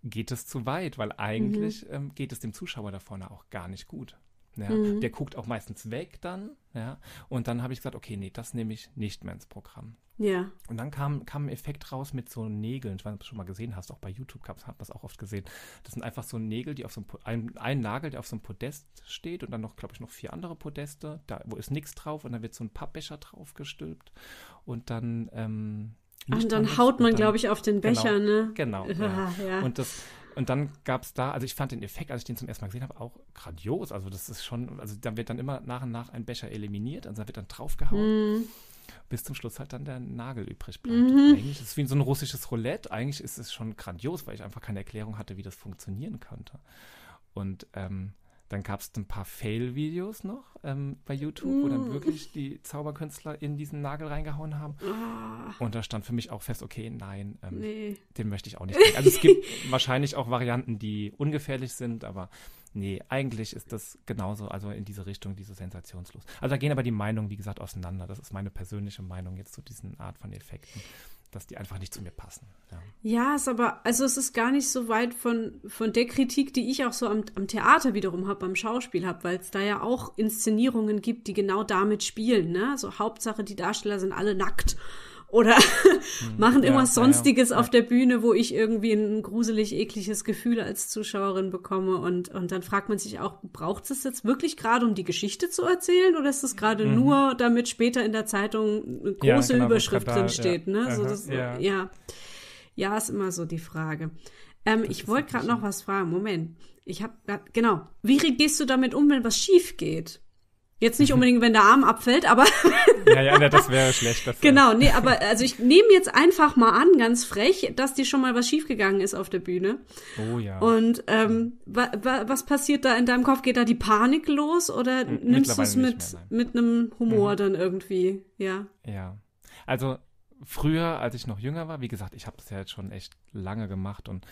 geht es zu weit, weil mhm. eigentlich mhm. ähm, geht es dem Zuschauer da vorne auch gar nicht gut. Ja, mhm. Der guckt auch meistens weg dann. Ja, und dann habe ich gesagt, okay, nee, das nehme ich nicht mehr ins Programm. Ja. Und dann kam, kam ein Effekt raus mit so Nägeln. Ich weiß nicht, ob du schon mal gesehen hast, auch bei YouTube hat man es auch oft gesehen. Das sind einfach so Nägel, die auf so einem, ein, ein Nagel, der auf so einem Podest steht und dann noch, glaube ich, noch vier andere Podeste, da, wo ist nichts drauf und dann wird so ein Pappbecher draufgestülpt und dann ähm, Ach, und dann haut man, glaube ich, auf den genau. Becher, genau, ne? Genau. Ja. Ja. Und das und dann gab es da, also ich fand den Effekt, als ich den zum ersten Mal gesehen habe, auch grandios. Also das ist schon, also da wird dann immer nach und nach ein Becher eliminiert, also da wird dann draufgehauen. Mm. Bis zum Schluss halt dann der Nagel übrig bleibt. Mm -hmm. Eigentlich ist es wie so ein russisches Roulette. Eigentlich ist es schon grandios, weil ich einfach keine Erklärung hatte, wie das funktionieren könnte. Und ähm, dann gab es ein paar Fail-Videos noch ähm, bei YouTube, mm. wo dann mm. wirklich die Zauberkünstler in diesen Nagel reingehauen haben. Oh. Und da stand für mich auch fest, okay, nein, ähm, nee. den möchte ich auch nicht. Kriegen. Also es gibt wahrscheinlich auch Varianten, die ungefährlich sind, aber nee, eigentlich ist das genauso, also in diese Richtung, diese sensationslos. Also da gehen aber die Meinungen, wie gesagt, auseinander. Das ist meine persönliche Meinung jetzt zu diesen Art von Effekten dass die einfach nicht zu mir passen. Ja, ja ist aber, also es ist gar nicht so weit von, von der Kritik, die ich auch so am, am Theater wiederum habe, beim Schauspiel habe, weil es da ja auch Inszenierungen gibt, die genau damit spielen. Ne? So also Hauptsache, die Darsteller sind alle nackt oder hm, machen irgendwas ja, Sonstiges ja, ja. auf der Bühne, wo ich irgendwie ein gruselig ekliges Gefühl als Zuschauerin bekomme. Und, und dann fragt man sich auch, braucht es jetzt wirklich gerade, um die Geschichte zu erzählen? Oder ist es gerade mhm. nur, damit später in der Zeitung eine große genau, Überschrift drin da, steht? Ne? So, das, ja. ja, ist immer so die Frage. Ähm, ich wollte gerade noch was fragen. Moment. Ich habe genau. Wie gehst du damit um, wenn was schief geht? Jetzt nicht unbedingt, wenn der Arm abfällt, aber. ja, ja, das wäre schlecht. Das wär genau, nee, aber also ich nehme jetzt einfach mal an, ganz frech, dass dir schon mal was schiefgegangen ist auf der Bühne. Oh ja. Und ähm, wa, wa, was passiert da in deinem Kopf? Geht da die Panik los oder M nimmst du es mit, mit einem Humor mhm. dann irgendwie? Ja. Ja. Also früher, als ich noch jünger war, wie gesagt, ich habe es ja jetzt schon echt lange gemacht und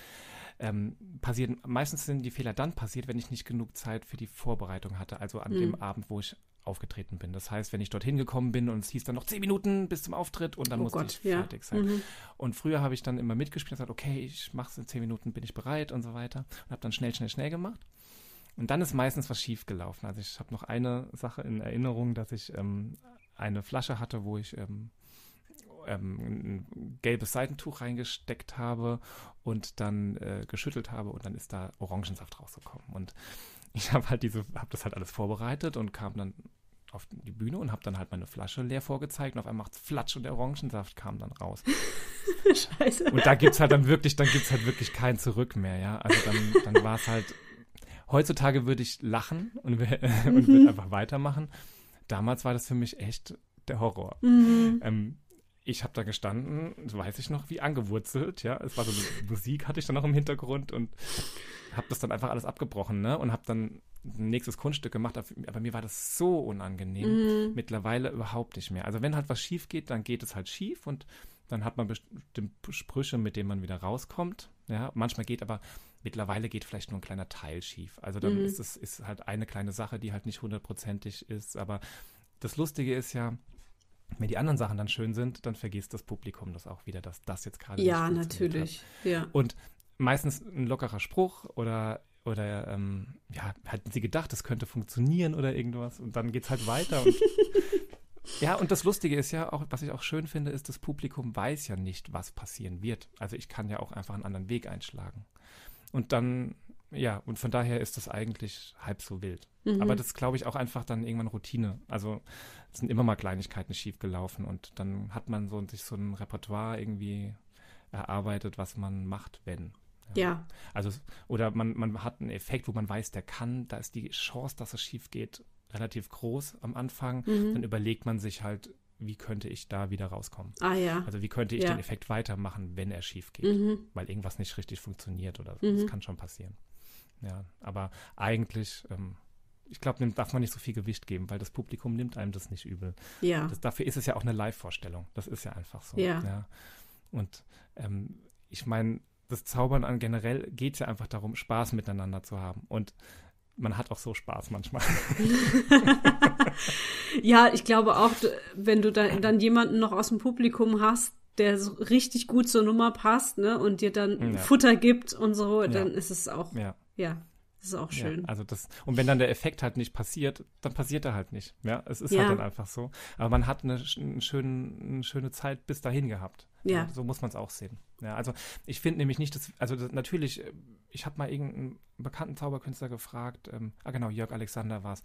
ähm, passieren. Meistens sind die Fehler dann passiert, wenn ich nicht genug Zeit für die Vorbereitung hatte, also an mhm. dem Abend, wo ich aufgetreten bin. Das heißt, wenn ich dorthin gekommen bin und es hieß dann noch zehn Minuten bis zum Auftritt und dann oh musste Gott, ich ja. fertig sein. Mhm. Und früher habe ich dann immer mitgespielt und gesagt, okay, ich mache es in zehn Minuten, bin ich bereit und so weiter und habe dann schnell, schnell, schnell gemacht. Und dann ist meistens was schief gelaufen. Also ich habe noch eine Sache in Erinnerung, dass ich ähm, eine Flasche hatte, wo ich ähm, ähm, ein gelbes Seitentuch reingesteckt habe und dann äh, geschüttelt habe und dann ist da Orangensaft rausgekommen. Und ich habe halt diese, habe das halt alles vorbereitet und kam dann auf die Bühne und habe dann halt meine Flasche leer vorgezeigt und auf einmal es Flatsch und der Orangensaft kam dann raus. Scheiße. Und da gibt es halt dann wirklich, dann gibt es halt wirklich kein Zurück mehr, ja. Also dann, dann war es halt, heutzutage würde ich lachen und, und mhm. würde einfach weitermachen. Damals war das für mich echt der Horror. Mhm. Ähm, ich habe da gestanden, weiß ich noch, wie angewurzelt, ja. Es war so Musik hatte ich dann noch im Hintergrund und habe das dann einfach alles abgebrochen, ne? Und habe dann ein nächstes Kunststück gemacht, aber mir war das so unangenehm. Mhm. Mittlerweile überhaupt nicht mehr. Also wenn halt was schief geht, dann geht es halt schief und dann hat man bestimmte Sprüche, mit denen man wieder rauskommt. Ja, manchmal geht aber mittlerweile geht vielleicht nur ein kleiner Teil schief. Also dann mhm. ist es ist halt eine kleine Sache, die halt nicht hundertprozentig ist. Aber das Lustige ist ja, wenn die anderen Sachen dann schön sind, dann vergisst das Publikum das auch wieder, dass das jetzt gerade. Ja, natürlich. Ja. Und meistens ein lockerer Spruch oder oder ähm, ja, hatten sie gedacht, das könnte funktionieren oder irgendwas und dann geht's halt weiter. Und, ja, und das Lustige ist ja auch, was ich auch schön finde, ist, das Publikum weiß ja nicht, was passieren wird. Also ich kann ja auch einfach einen anderen Weg einschlagen. Und dann ja, und von daher ist das eigentlich halb so wild. Mhm. Aber das glaube ich auch einfach dann irgendwann Routine. Also es sind immer mal Kleinigkeiten schiefgelaufen und dann hat man so sich so ein Repertoire irgendwie erarbeitet, was man macht, wenn. Ja. ja. Also, oder man, man hat einen Effekt, wo man weiß, der kann, da ist die Chance, dass es schief geht, relativ groß am Anfang. Mhm. Dann überlegt man sich halt, wie könnte ich da wieder rauskommen? Ah ja. Also wie könnte ich ja. den Effekt weitermachen, wenn er schief geht? Mhm. Weil irgendwas nicht richtig funktioniert oder so. Mhm. Das kann schon passieren. Ja, aber eigentlich, ähm, ich glaube, dem darf man nicht so viel Gewicht geben, weil das Publikum nimmt einem das nicht übel. Ja. Das, dafür ist es ja auch eine Live-Vorstellung. Das ist ja einfach so. Ja. ja. Und ähm, ich meine, das Zaubern an generell geht es ja einfach darum, Spaß miteinander zu haben. Und man hat auch so Spaß manchmal. ja, ich glaube auch, wenn du da, dann jemanden noch aus dem Publikum hast, der so richtig gut zur Nummer passt, ne, und dir dann ja. Futter gibt und so, dann ja. ist es auch ja ja, das ist auch schön. Ja, also das, und wenn dann der Effekt halt nicht passiert, dann passiert er halt nicht. Ja, es ist halt ja. halt dann einfach so. Aber man hat eine, eine, schöne, eine schöne Zeit bis dahin gehabt. Ja. so muss man es auch sehen. Ja, also ich finde nämlich nicht, dass, also das, natürlich, äh, ich habe mal irgendeinen bekannten Zauberkünstler gefragt, ähm, ah genau, Jörg Alexander war es,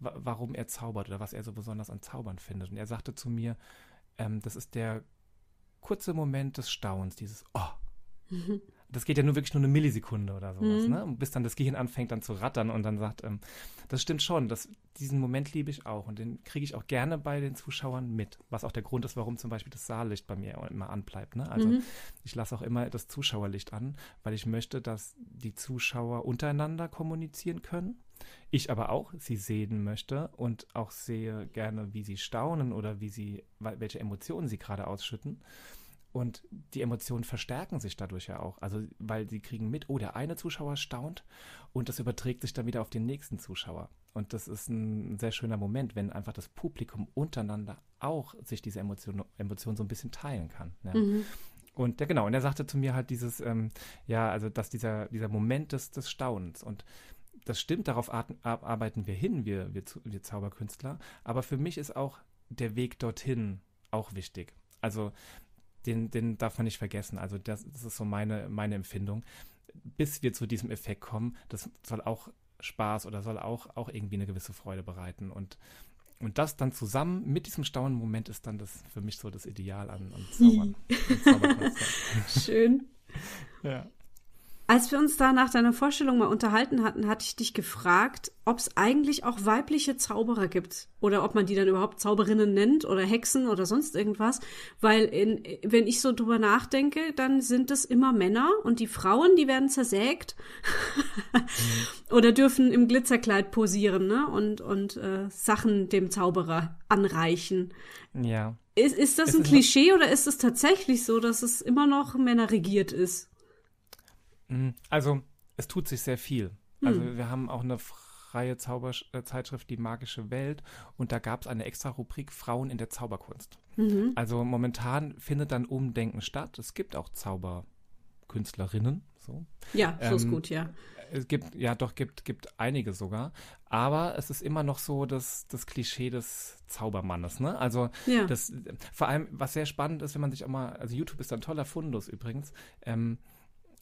warum er zaubert oder was er so besonders an Zaubern findet. Und er sagte zu mir, ähm, das ist der kurze Moment des Staunens, dieses Oh. das geht ja nur wirklich nur eine Millisekunde oder sowas, mhm. ne? Bis dann das Gehirn anfängt dann zu rattern und dann sagt, ähm, das stimmt schon, das, diesen Moment liebe ich auch und den kriege ich auch gerne bei den Zuschauern mit, was auch der Grund ist, warum zum Beispiel das Saallicht bei mir immer anbleibt, ne? Also mhm. ich lasse auch immer das Zuschauerlicht an, weil ich möchte, dass die Zuschauer untereinander kommunizieren können. Ich aber auch sie sehen möchte und auch sehe gerne, wie sie staunen oder wie sie, welche Emotionen sie gerade ausschütten. Und die Emotionen verstärken sich dadurch ja auch. Also, weil sie kriegen mit, oh, der eine Zuschauer staunt und das überträgt sich dann wieder auf den nächsten Zuschauer. Und das ist ein sehr schöner Moment, wenn einfach das Publikum untereinander auch sich diese Emotionen Emotion so ein bisschen teilen kann. Ja. Mhm. Und der, genau, und er sagte zu mir halt dieses, ähm, ja, also dass dieser, dieser Moment des, des Staunens und das stimmt, darauf arbeiten wir hin, wir, wir, wir Zauberkünstler. Aber für mich ist auch der Weg dorthin auch wichtig. Also den, den darf man nicht vergessen. Also das, das ist so meine, meine Empfindung. Bis wir zu diesem Effekt kommen, das soll auch Spaß oder soll auch, auch irgendwie eine gewisse Freude bereiten. Und, und das dann zusammen mit diesem staunenden Moment ist dann das für mich so das Ideal an, an Zaubern. Schön. ja. Als wir uns da nach deiner Vorstellung mal unterhalten hatten, hatte ich dich gefragt, ob es eigentlich auch weibliche Zauberer gibt oder ob man die dann überhaupt Zauberinnen nennt oder Hexen oder sonst irgendwas, weil in, wenn ich so drüber nachdenke, dann sind es immer Männer und die Frauen, die werden zersägt oder dürfen im Glitzerkleid posieren ne? und, und äh, Sachen dem Zauberer anreichen. Ja. Ist, ist das ist ein Klischee oder ist es tatsächlich so, dass es immer noch Männer regiert ist? Mhm. Also, es tut sich sehr viel. Also, hm. Also, wir haben auch eine freie Zauberzeitschrift, äh, die magische Welt, und da gab es eine extra Rubrik Frauen in der Zauberkunst. Mhm. Also, momentan findet dann Umdenken statt. Es gibt auch Zauberkünstlerinnen. So. Ja, so ähm, ist gut, ja. Äh, es gibt, ja, doch, gibt, gibt einige sogar. Aber es ist immer noch so das, das Klischee des Zaubermannes, ne? Also, ja. das, äh, vor allem, was sehr spannend ist, wenn man sich auch mal, also YouTube ist ein toller Fundus übrigens, ähm,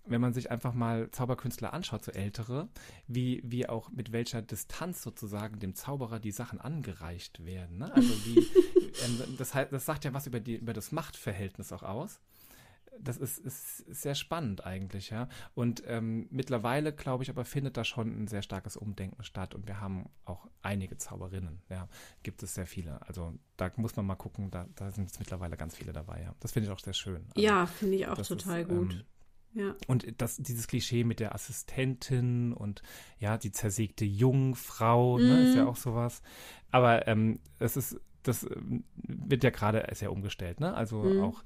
wenn man sich einfach mal Zauberkünstler anschaut, so ältere, wie, wie auch mit welcher Distanz sozusagen dem Zauberer die Sachen angereicht werden. Ne? Also wie, ähm, das, das sagt ja was über, die, über das Machtverhältnis auch aus. Das ist, ist, ist sehr spannend eigentlich, ja. Und ähm, mittlerweile, glaube ich, aber findet da schon ein sehr starkes Umdenken statt. Und wir haben auch einige Zauberinnen, ja. Gibt es sehr viele. Also da muss man mal gucken, da, da sind jetzt mittlerweile ganz viele dabei, ja. Das finde ich auch sehr schön. Also, ja, finde ich auch total ist, ähm, gut. Ähm, ja. Und das, dieses Klischee mit der Assistentin und ja, die zersägte Jungfrau, mm. ne, ist ja mhm. auch sowas. Aber ähm, es ist, das ähm, wird ja gerade sehr umgestellt, ne? Also mm. auch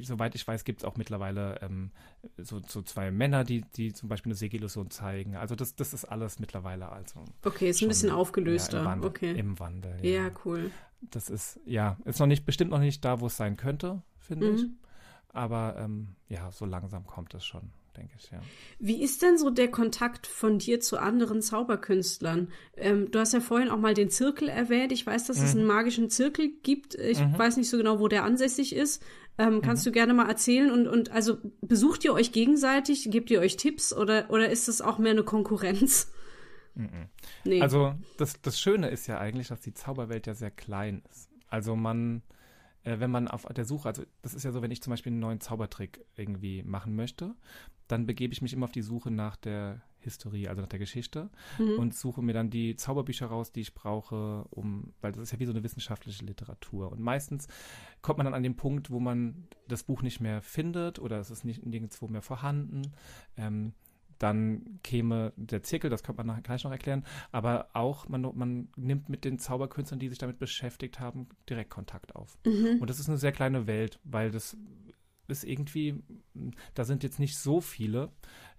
soweit ich weiß, gibt es auch mittlerweile ähm, so, so, zwei Männer, die, die zum Beispiel eine Segelillusion zeigen. Also das, das ist alles mittlerweile also. Okay, ist schon, ein bisschen aufgelöster. Ja, im Wandel. Okay. Im Wandel ja. ja. cool. Das ist, ja, ist noch nicht, bestimmt noch nicht da, wo es sein könnte, finde mhm. ich. Aber ähm, ja, so langsam kommt es schon, denke ich, ja. Wie ist denn so der Kontakt von dir zu anderen Zauberkünstlern? Ähm, du hast ja vorhin auch mal den Zirkel erwähnt. Ich weiß, dass mhm. es einen magischen Zirkel gibt. Ich mhm. weiß nicht so genau, wo der ansässig ist. Ähm, kannst mhm. du gerne mal erzählen? Und, und also besucht ihr euch gegenseitig? Gebt ihr euch Tipps oder, oder ist das auch mehr eine Konkurrenz? Mhm. Nee. Also das, das Schöne ist ja eigentlich, dass die Zauberwelt ja sehr klein ist. Also man äh, wenn man auf der Suche, also das ist ja so, wenn ich zum Beispiel einen neuen Zaubertrick irgendwie machen möchte, dann begebe ich mich immer auf die Suche nach der Historie, also nach der Geschichte mhm. und suche mir dann die Zauberbücher raus, die ich brauche, um, weil das ist ja wie so eine wissenschaftliche Literatur. Und meistens kommt man dann an den Punkt, wo man das Buch nicht mehr findet oder es ist nicht nirgendwo mehr vorhanden. Ähm, dann käme der Zirkel, das könnte man gleich noch erklären, aber auch man, man nimmt mit den Zauberkünstlern, die sich damit beschäftigt haben, direkt Kontakt auf. Mhm. Und das ist eine sehr kleine Welt, weil das ist irgendwie, da sind jetzt nicht so viele.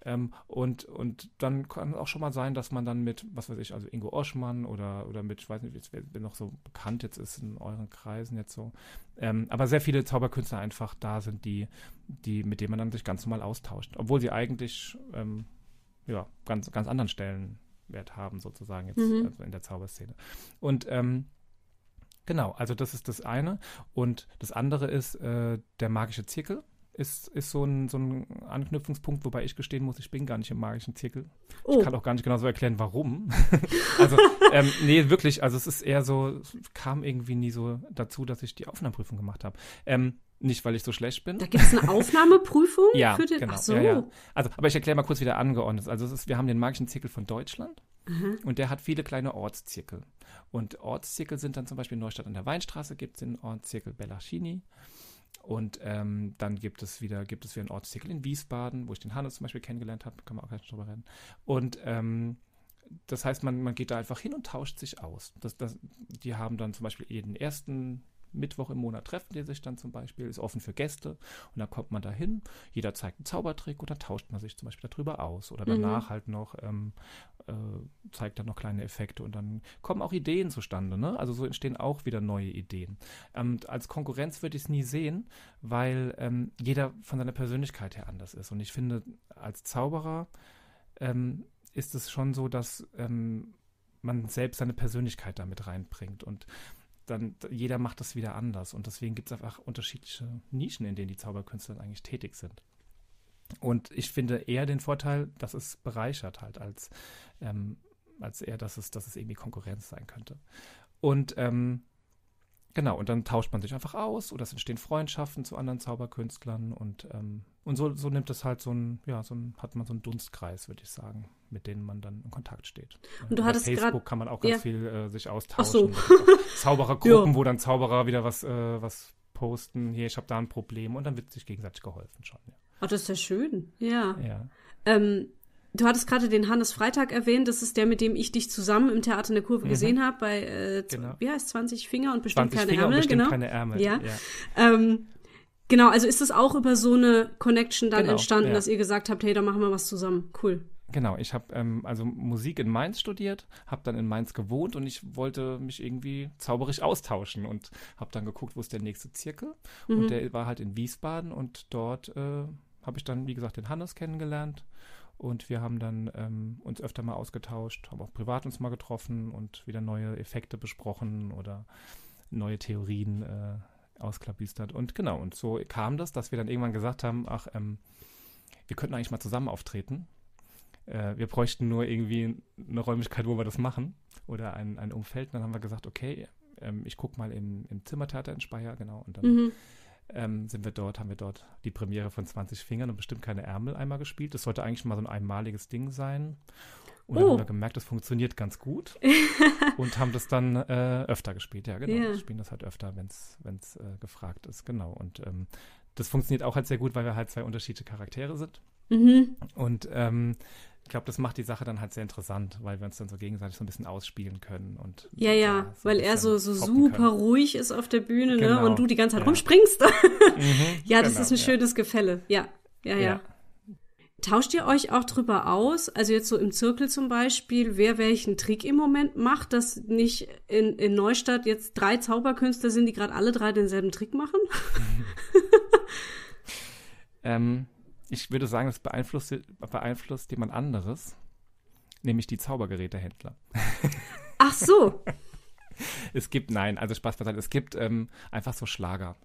Ähm, und, und dann kann es auch schon mal sein, dass man dann mit, was weiß ich, also Ingo Oschmann oder, oder mit, ich weiß nicht, jetzt, wer noch so bekannt jetzt ist in euren Kreisen jetzt so. Ähm, aber sehr viele Zauberkünstler einfach da sind, die, die, mit denen man dann sich ganz normal austauscht. Obwohl sie eigentlich, ähm, ja, ganz, ganz anderen Stellenwert haben, sozusagen, jetzt mhm. also in der Zauberszene. Und, ähm, Genau, also das ist das eine. Und das andere ist äh, der magische Zirkel. Ist, ist so, ein, so ein Anknüpfungspunkt, wobei ich gestehen muss, ich bin gar nicht im magischen Zirkel. Oh. Ich kann auch gar nicht genau so erklären, warum. also, ähm, nee, wirklich, also es ist eher so, es kam irgendwie nie so dazu, dass ich die Aufnahmeprüfung gemacht habe. Ähm, nicht, weil ich so schlecht bin. Da gibt es eine Aufnahmeprüfung ja, für den. Genau. Ach so. Ja, ja. Also, aber ich erkläre mal kurz, wie der angeordnet ist. Also, ist, wir haben den magischen Zirkel von Deutschland. Mhm. Und der hat viele kleine Ortszirkel. Und Ortszirkel sind dann zum Beispiel Neustadt an der Weinstraße, gibt es den Ortszirkel Bellachini. Und ähm, dann gibt es wieder, gibt es wieder einen Ortszirkel in Wiesbaden, wo ich den Hannes zum Beispiel kennengelernt habe, kann man auch gleich drüber reden. Und ähm, das heißt, man, man geht da einfach hin und tauscht sich aus. Das, das, die haben dann zum Beispiel jeden ersten Mittwoch im Monat treffen die sich dann zum Beispiel, ist offen für Gäste und dann kommt man da hin, jeder zeigt einen Zaubertrick und dann tauscht man sich zum Beispiel darüber aus oder mhm. danach mhm. halt noch ähm, äh, zeigt dann noch kleine Effekte und dann kommen auch Ideen zustande, ne? Also so entstehen auch wieder neue Ideen. Ähm, als Konkurrenz würde ich es nie sehen, weil ähm, jeder von seiner Persönlichkeit her anders ist und ich finde, als Zauberer ähm, ist es schon so, dass ähm, man selbst seine Persönlichkeit damit reinbringt und dann jeder macht das wieder anders. Und deswegen gibt es einfach unterschiedliche Nischen, in denen die Zauberkünstler eigentlich tätig sind. Und ich finde eher den Vorteil, dass es bereichert halt, als, ähm, als eher, dass es, dass es irgendwie Konkurrenz sein könnte. Und ähm, Genau, und dann tauscht man sich einfach aus oder es entstehen Freundschaften zu anderen Zauberkünstlern und, ähm, und so, so nimmt es halt so ein, ja, so ein, hat man so einen Dunstkreis, würde ich sagen, mit denen man dann in Kontakt steht. Und du Über hattest Facebook grad, kann man auch ganz ja. viel äh, sich austauschen. Ach so. Zauberergruppen, ja. wo dann Zauberer wieder was, äh, was posten, hier, ich habe da ein Problem und dann wird sich gegenseitig geholfen schon. Ja. Oh, das ist ja schön, ja. ja. Ähm, Du hattest gerade den Hannes Freitag erwähnt, das ist der, mit dem ich dich zusammen im Theater in der Kurve mhm. gesehen habe, bei, äh, genau. wie heißt 20 Finger und bestimmt keine Finger Ärmel. Und bestimmt genau. keine Ärmel, ja. ja. Ähm, genau, also ist das auch über so eine Connection dann genau, entstanden, ja. dass ihr gesagt habt, hey, da machen wir was zusammen, cool. Genau, ich habe ähm, also Musik in Mainz studiert, habe dann in Mainz gewohnt und ich wollte mich irgendwie zauberisch austauschen und habe dann geguckt, wo ist der nächste Zirkel mhm. und der war halt in Wiesbaden und dort äh, habe ich dann, wie gesagt, den Hannes kennengelernt und wir haben dann ähm, uns öfter mal ausgetauscht, haben auch privat uns mal getroffen und wieder neue Effekte besprochen oder neue Theorien äh, ausklabüstert. Und genau, und so kam das, dass wir dann irgendwann gesagt haben, ach, ähm, wir könnten eigentlich mal zusammen auftreten. Äh, wir bräuchten nur irgendwie eine Räumlichkeit, wo wir das machen oder ein, ein Umfeld. Und dann haben wir gesagt, okay, ähm, ich gucke mal im, im Zimmertheater in Speyer, genau. Und dann mhm ähm, sind wir dort, haben wir dort die Premiere von 20 Fingern und bestimmt keine Ärmel einmal gespielt. Das sollte eigentlich mal so ein einmaliges Ding sein. Und oh. dann haben wir gemerkt, das funktioniert ganz gut und haben das dann äh, öfter gespielt. Ja, genau. Yeah. Spielen das halt öfter, wenn es äh, gefragt ist. Genau. Und ähm, das funktioniert auch halt sehr gut, weil wir halt zwei unterschiedliche Charaktere sind. Mhm. Und ähm, ich glaube, das macht die Sache dann halt sehr interessant, weil wir uns dann so gegenseitig so ein bisschen ausspielen können und ja, ja, so weil er so, so super können. ruhig ist auf der Bühne ne, genau. ne? und du die ganze Zeit ja. rumspringst. mhm, ja, das genau, ist ein schönes Gefälle. Ja, ja, ja. ja. Tauscht ihr euch auch drüber aus, also jetzt so im Zirkel zum Beispiel, wer welchen Trick im Moment macht, dass nicht in, in Neustadt jetzt drei Zauberkünstler sind, die gerade alle drei denselben Trick machen? ähm, ich würde sagen, das beeinflusst, beeinflusst jemand anderes, nämlich die Zaubergerätehändler. Ach so. es gibt, nein, also Spaß beiseite, es gibt ähm, einfach so Schlager.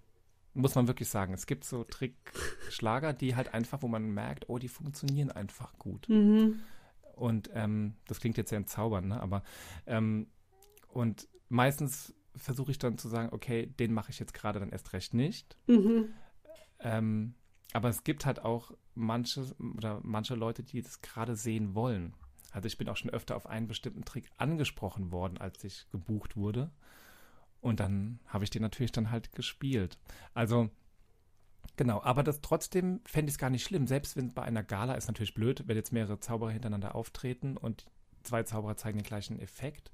Muss man wirklich sagen. Es gibt so Trickschlager, die halt einfach, wo man merkt, oh, die funktionieren einfach gut. Mhm. Und ähm, das klingt jetzt sehr entzaubernd, ne? aber ähm, und meistens versuche ich dann zu sagen, okay, den mache ich jetzt gerade dann erst recht nicht. Mhm. Ähm, aber es gibt halt auch manche oder manche Leute, die das gerade sehen wollen. Also ich bin auch schon öfter auf einen bestimmten Trick angesprochen worden, als ich gebucht wurde. Und dann habe ich den natürlich dann halt gespielt. Also Genau, aber das trotzdem fände ich es gar nicht schlimm. Selbst wenn es bei einer Gala ist natürlich blöd, wenn jetzt mehrere Zauberer hintereinander auftreten und zwei Zauberer zeigen den gleichen Effekt.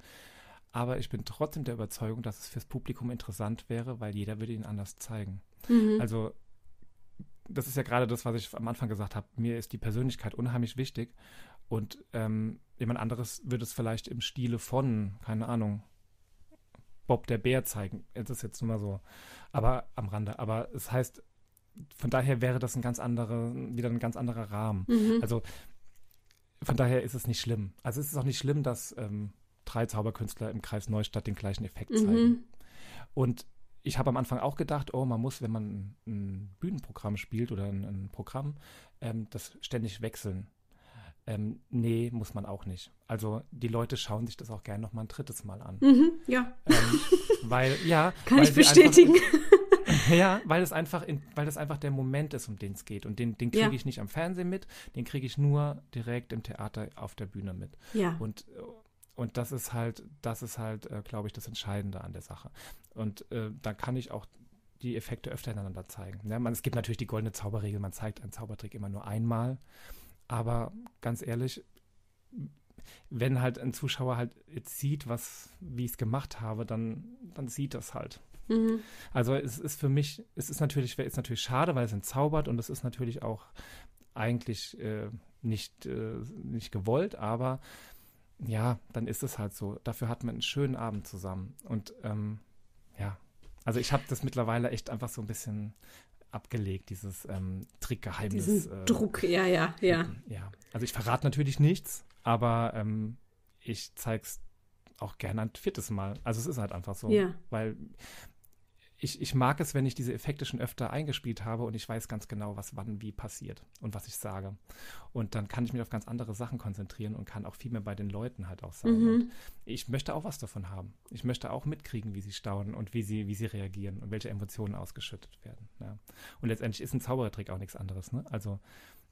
Aber ich bin trotzdem der Überzeugung, dass es fürs Publikum interessant wäre, weil jeder würde ihn anders zeigen. Mhm. Also das ist ja gerade das, was ich am Anfang gesagt habe. Mir ist die Persönlichkeit unheimlich wichtig. Und ähm, jemand anderes würde es vielleicht im Stile von, keine Ahnung, Bob der Bär zeigen. Das ist jetzt nur mal so, aber am Rande. Aber es heißt, von daher wäre das ein ganz anderer, wieder ein ganz anderer Rahmen. Mhm. Also von daher ist es nicht schlimm. Also es ist auch nicht schlimm, dass ähm, drei Zauberkünstler im Kreis Neustadt den gleichen Effekt mhm. zeigen. Und ich habe am Anfang auch gedacht, oh, man muss, wenn man ein, Bühnenprogramm spielt oder ein, ein Programm, ähm, das ständig wechseln. Ähm, nee, muss man auch nicht. Also die Leute schauen sich das auch gerne noch mal ein drittes Mal an. Mhm, ja. Ähm, weil, ja. Kann weil ich bestätigen. Einfach, ja, weil es einfach, in, weil das einfach der Moment ist, um den es geht. Und den, den kriege ja. ich nicht am Fernsehen mit, den kriege ich nur direkt im Theater auf der Bühne mit. Ja. Und und das ist halt, das ist halt, äh, glaube ich, das Entscheidende an der Sache. Und äh, dann kann ich auch die Effekte öfter ineinander zeigen. Ja, man, es gibt natürlich die goldene Zauberregel, man zeigt einen Zaubertrick immer nur einmal. Aber ganz ehrlich, wenn halt ein Zuschauer halt jetzt sieht, was, wie ich es gemacht habe, dann, dann sieht das halt. Mhm. Also es ist für mich, es ist natürlich, ist natürlich schade, weil es entzaubert und es ist natürlich auch eigentlich äh, nicht, äh, nicht gewollt, aber ja, dann ist es halt so. Dafür hat man einen schönen Abend zusammen. Und ähm, ja, also ich habe das mittlerweile echt einfach so ein bisschen abgelegt, dieses ähm, Trickgeheimnis. Diesen äh, Druck, ja, ja, ja. Ja, also ich verrate natürlich nichts, aber ähm, ich es auch gerne ein viertes Mal. Also es ist halt einfach so, ja. weil ich, ich mag es, wenn ich diese Effekte schon öfter eingespielt habe und ich weiß ganz genau, was wann wie passiert und was ich sage. Und dann kann ich mich auf ganz andere Sachen konzentrieren und kann auch viel mehr bei den Leuten halt auch sagen. Mhm. ich möchte auch was davon haben. Ich möchte auch mitkriegen, wie sie staunen und wie sie, wie sie reagieren und welche Emotionen ausgeschüttet werden. Ja. Und letztendlich ist ein Zaubertrick auch nichts anderes. Ne? Also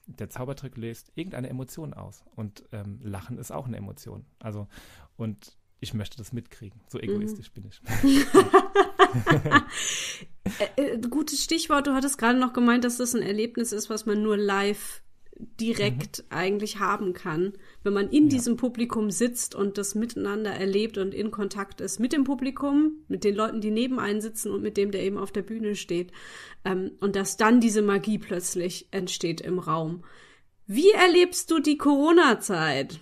der Zaubertrick löst irgendeine Emotion aus. Und ähm, Lachen ist auch eine Emotion. Also, und ich möchte das mitkriegen. So mhm. egoistisch mhm. bin ich. Äh, äh, gutes Stichwort, du hattest gerade noch gemeint, dass das ein Erlebnis ist, was man nur live direkt mhm. eigentlich haben kann, wenn man in ja. diesem Publikum sitzt und das miteinander erlebt und in Kontakt ist mit dem Publikum, mit den Leuten, die neben einen sitzen und mit dem, der eben auf der Bühne steht. Ähm, und dass dann diese Magie plötzlich entsteht im Raum. Wie erlebst du die Corona-Zeit?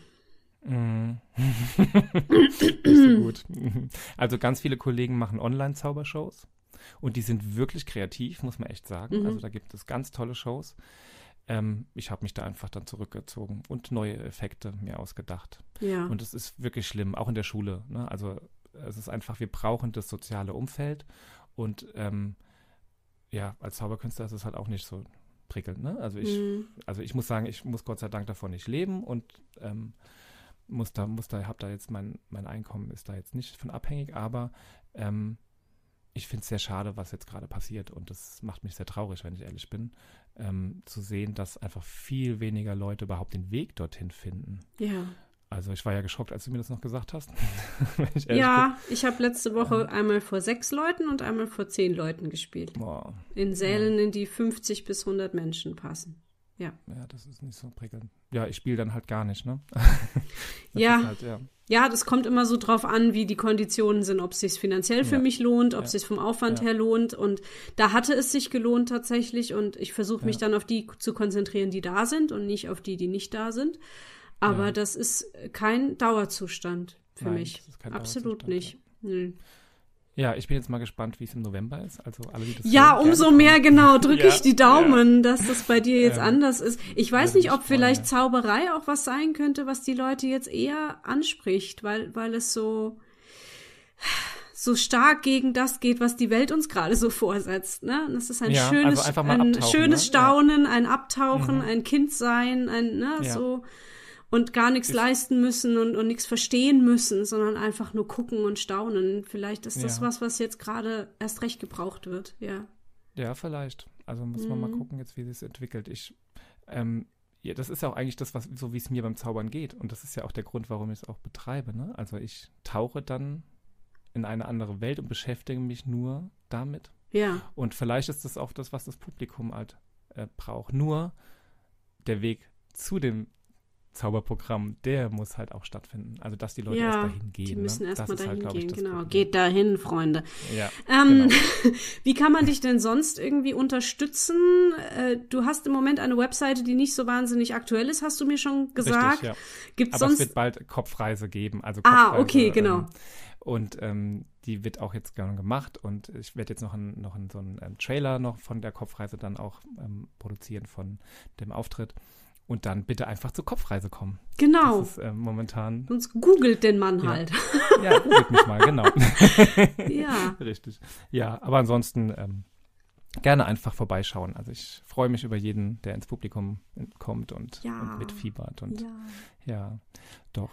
Mhm. gut. Also ganz viele Kollegen machen Online-Zaubershows und die sind wirklich kreativ, muss man echt sagen. Mhm. Also da gibt es ganz tolle Shows. Ähm, ich habe mich da einfach dann zurückgezogen und neue Effekte mir ausgedacht. Ja. Und es ist wirklich schlimm, auch in der Schule. Ne? Also es ist einfach, wir brauchen das soziale Umfeld und ähm, ja, als Zauberkünstler ist es halt auch nicht so prickelnd. Ne? Also ich, mhm. also ich muss sagen, ich muss Gott sei Dank davon nicht leben und ähm, muss da, muss da, hab da jetzt mein, mein Einkommen ist da jetzt nicht von abhängig, aber ähm, ich finde es sehr schade, was jetzt gerade passiert und das macht mich sehr traurig, wenn ich ehrlich bin, ähm, zu sehen, dass einfach viel weniger Leute überhaupt den Weg dorthin finden. Ja. Also ich war ja geschockt, als du mir das noch gesagt hast. ich ja, bin. ich habe letzte Woche ähm, einmal vor sechs Leuten und einmal vor zehn Leuten gespielt. Wow. In Sälen, ja. in die 50 bis 100 Menschen passen. Ja. Ja, das ist nicht so prickelnd. Ja, ich spiele dann halt gar nicht, ne? ja. Halt, ja. ja. das kommt immer so drauf an, wie die Konditionen sind, ob es sich finanziell für ja. mich lohnt, ob es ja. sich vom Aufwand her lohnt. Und da hatte es sich gelohnt tatsächlich. Und ich versuche mich dann auf die zu konzentrieren, die da sind und nicht auf die, die nicht da sind. Aber das ist kein Dauerzustand für Nein, mich. Absolut nicht. Hm. Ja, ich bin jetzt mal gespannt, wie es im November ist. Also alle, die das Ja, hören, umso mehr, genau, drücke ja, ich die Daumen, ja. dass das bei dir jetzt ähm, anders ist. Ich weiß nicht, ob vielleicht Zauberei auch was sein könnte, was die Leute jetzt eher anspricht, weil, weil es so, so stark gegen das geht, was die Welt uns gerade so vorsetzt. Ne? das ist ein ja, schönes, also ein schönes ne? Staunen, ne? ein Abtauchen, mhm. ein Kindsein, ein, ne, so und gar nichts leisten müssen und, und nichts verstehen müssen, sondern einfach nur gucken und staunen. Vielleicht ist das ja. was, was jetzt gerade erst recht gebraucht wird, ja. Ja, vielleicht. Also muss mhm. man mal mhm. gucken jetzt, wie sich entwickelt. Ich, ähm, ja, das ist ja auch eigentlich das, was, so wie es mir beim Zaubern geht. Und das ist ja auch der Grund, warum ich es auch betreibe. Ne? Also ich tauche dann in eine andere Welt und beschäftige mich nur damit. Ja. Und vielleicht ist das auch das, was das Publikum halt äh, braucht. Nur der Weg zu dem Zauberprogramm, der muss halt auch stattfinden. Also, dass die Leute ja, erst dahin gehen. Die ne? müssen ne? erst mal halt, dahin halt, gehen, ich, genau. Problem. Geht dahin, Freunde. Ja, ähm, genau. wie kann man dich denn sonst irgendwie unterstützen? Äh, du hast im Moment eine Webseite, die nicht so wahnsinnig aktuell ist, hast du mir schon gesagt. Richtig, ja. Gibt's Aber sonst... es wird bald Kopfreise geben. Also ah, Kopfreise, ah, okay, ähm, genau. Ähm, und ähm, die wird auch jetzt gerne gemacht und ich werde jetzt noch, ein, noch ein, so einen ähm, Trailer noch von der Kopfreise dann auch ähm, produzieren von dem Auftritt und dann bitte einfach zur Kopfreise kommen. Genau. Das ist äh, momentan. Sonst googelt den Mann ja. halt. Ja, googelt mich mal, genau. ja. Richtig. Ja, aber ansonsten ähm, gerne einfach vorbeischauen. Also ich freue mich über jeden, der ins Publikum kommt und, ja. und mitfiebert. Und ja. ja, doch.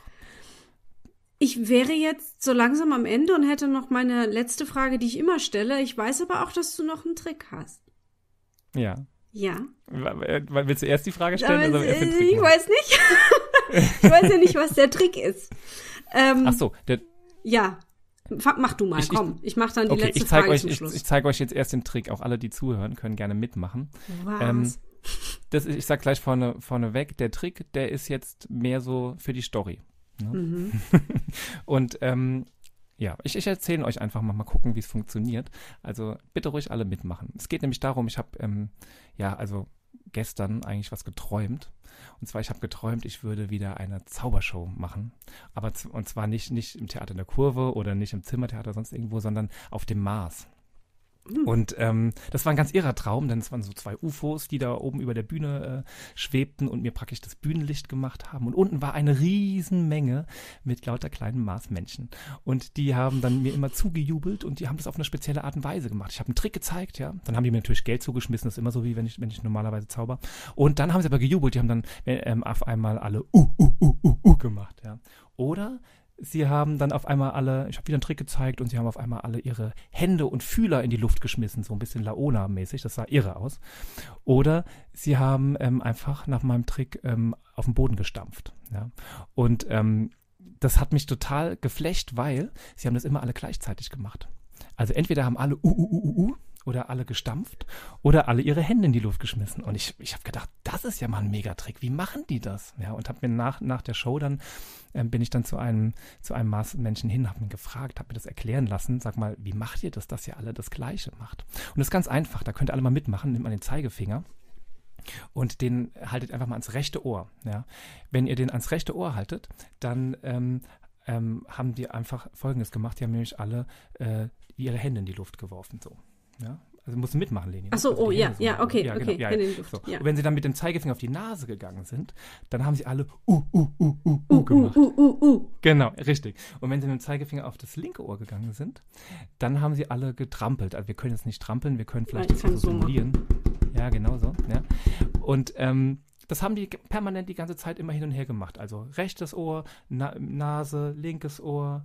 Ich wäre jetzt so langsam am Ende und hätte noch meine letzte Frage, die ich immer stelle. Ich weiß aber auch, dass du noch einen Trick hast. Ja. Ja. Willst du erst die Frage stellen? Aber, oder also erst äh, ich weiß nicht. ich weiß ja nicht, was der Trick ist. Ähm, Ach so. Der, ja. Mach du mal, ich, komm. Ich, ich mach dann die okay, letzte ich Frage euch, zum Schluss. Ich, ich zeige euch jetzt erst den Trick. Auch alle, die zuhören, können gerne mitmachen. Was? Ähm, das, ich sag gleich vorne, vorne weg, der Trick, der ist jetzt mehr so für die Story. Ne? Mhm. Und ähm, ja, ich, ich erzähle euch einfach mal, mal gucken, wie es funktioniert. Also bitte ruhig alle mitmachen. Es geht nämlich darum, ich habe, ähm, ja, also gestern eigentlich was geträumt. Und zwar, ich habe geträumt, ich würde wieder eine Zaubershow machen. Aber und zwar nicht, nicht im Theater in der Kurve oder nicht im Zimmertheater, sonst irgendwo, sondern auf dem Mars. Hm. Und ähm, das war ein ganz irrer Traum, denn es waren so zwei UFOs, die da oben über der Bühne äh, schwebten und mir praktisch das Bühnenlicht gemacht haben. Und unten war eine Riesenmenge mit lauter kleinen Marsmännchen. Und die haben dann mir immer zugejubelt und die haben das auf eine spezielle Art und Weise gemacht. Ich habe einen Trick gezeigt, ja. Dann haben die mir natürlich Geld zugeschmissen, das ist immer so wie wenn ich, wenn ich normalerweise zauber. Und dann haben sie aber gejubelt, die haben dann äh, ähm, auf einmal alle uh, uh, uh, uh, uh gemacht, ja. Oder sie haben dann auf einmal alle, ich habe wieder einen Trick gezeigt und sie haben auf einmal alle ihre Hände und Fühler in die Luft geschmissen, so ein bisschen Laona-mäßig, das sah irre aus. Oder sie haben ähm, einfach nach meinem Trick ähm, auf den Boden gestampft. Ja? Und ähm, das hat mich total geflecht, weil sie haben das immer alle gleichzeitig gemacht. Also entweder haben alle uh, uh, uh, uh, uh oder alle gestampft oder alle ihre Hände in die Luft geschmissen. Und ich, ich habe gedacht, das ist ja mal ein Megatrick. Wie machen die das? Ja, und habe mir nach, nach der Show dann, äh, bin ich dann zu einem, zu einem Marsmenschen hin, habe ihn gefragt, habe mir das erklären lassen. Sag mal, wie macht ihr das, dass ihr alle das Gleiche macht? Und das ist ganz einfach. Da könnt ihr alle mal mitmachen. Nimmt mal den Zeigefinger und den haltet einfach mal ans rechte Ohr. Ja. Wenn ihr den ans rechte Ohr haltet, dann ähm, ähm, haben die einfach Folgendes gemacht. Die haben nämlich alle äh, ihre Hände in die Luft geworfen. So. Ja? Also mussten mitmachen, Lenin. Ach so, also oh ja, so ja, okay, ja, genau, ja, ja. So. ja. Und wenn sie dann mit dem Zeigefinger auf die Nase gegangen sind, dann haben sie alle uh, uh, uh, uh, uh, gemacht. Uh, uh, uh, uh. Genau, richtig. Und wenn sie mit dem Zeigefinger auf das linke Ohr gegangen sind, dann haben sie alle getrampelt. Also wir können jetzt nicht trampeln, wir können vielleicht ja, das so simulieren. Ja, genau so. Ja. Und ähm, das haben die permanent die ganze Zeit immer hin und her gemacht. Also rechtes Ohr, Na Nase, linkes Ohr,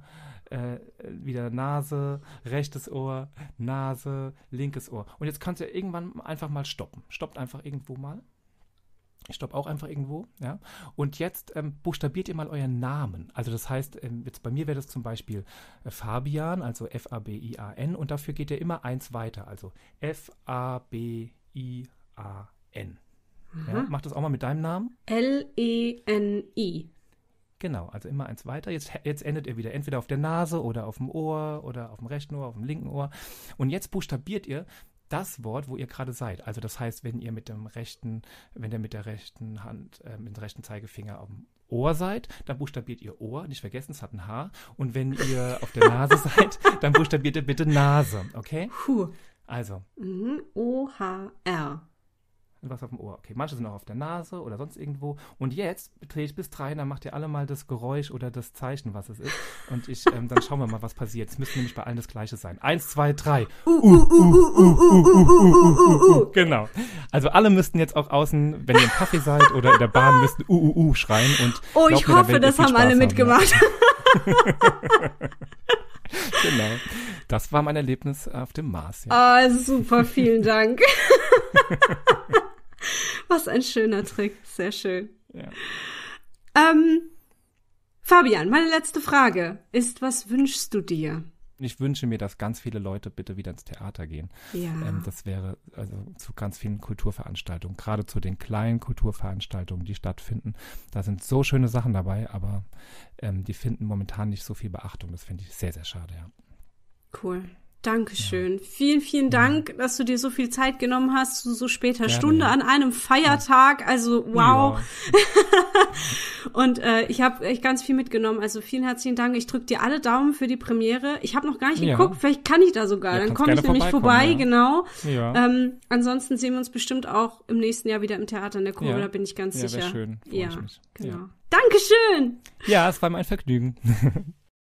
äh, wieder Nase, rechtes Ohr, Nase, linkes Ohr. Und jetzt kannst du ja irgendwann einfach mal stoppen. Stoppt einfach irgendwo mal. Ich stopp auch einfach irgendwo, ja. Und jetzt ähm, buchstabiert ihr mal euren Namen. Also das heißt, ähm, jetzt bei mir wäre das zum Beispiel äh, Fabian, also F-A-B-I-A-N, und dafür geht ihr immer eins weiter, also F-A-B-I-A-N. Ja, mhm. mach das auch mal mit deinem Namen. L-E-N-I. Genau, also immer eins weiter. Jetzt, jetzt endet ihr wieder entweder auf der Nase oder auf dem Ohr oder auf dem rechten Ohr, auf dem linken Ohr. Und jetzt buchstabiert ihr das Wort, wo ihr gerade seid. Also das heißt, wenn ihr mit dem rechten, wenn ihr mit der rechten Hand, äh, mit dem rechten Zeigefinger auf dem Ohr seid, dann buchstabiert ihr Ohr, nicht vergessen, es hat ein H. Und wenn ihr auf der Nase seid, dann buchstabiert ihr bitte Nase, okay? Puh. Also. Mhm. O-H-R was auf dem Ohr. Okay, manche sind auch auf der Nase oder sonst irgendwo. Und jetzt drehe ich bis drei, dann macht ihr alle mal das Geräusch oder das Zeichen, was es ist. Und ich, ähm, dann schauen wir mal, was passiert. Es müsste nämlich bei allen das Gleiche sein. Eins, zwei, drei. Genau. Also alle müssten jetzt auch außen, wenn ihr im Kaffee seid oder in der Bahn, müssten uh, uh, uh schreien. Und oh, ich mir, hoffe, das haben alle mitgemacht. genau. Das war mein Erlebnis auf dem Mars. Ja. Ah, super, vielen Dank. Was ein schöner Trick. Sehr schön. Ja. Ähm, Fabian, meine letzte Frage ist, was wünschst du dir? Ich wünsche mir, dass ganz viele Leute bitte wieder ins Theater gehen. Ja. Ähm, das wäre also zu ganz vielen Kulturveranstaltungen, gerade zu den kleinen Kulturveranstaltungen, die stattfinden. Da sind so schöne Sachen dabei, aber ähm, die finden momentan nicht so viel Beachtung. Das finde ich sehr, sehr schade, ja. Cool. Dankeschön. Ja. Vielen, vielen Dank, dass du dir so viel Zeit genommen hast, zu so später Gerne. Stunde an einem Feiertag. Also wow. Ja. und äh, ich habe echt ganz viel mitgenommen. Also vielen herzlichen Dank. Ich drücke dir alle Daumen für die Premiere. Ich habe noch gar nicht ja. geguckt. Vielleicht kann ich da sogar. Dann komme ich nämlich vorbei, genau. Ja. Ähm, ansonsten sehen wir uns bestimmt auch im nächsten Jahr wieder im Theater in der Kurve. Da bin ich ganz sicher. Schön. Freue ja, genau. Dankeschön. Ja, es war mein Vergnügen.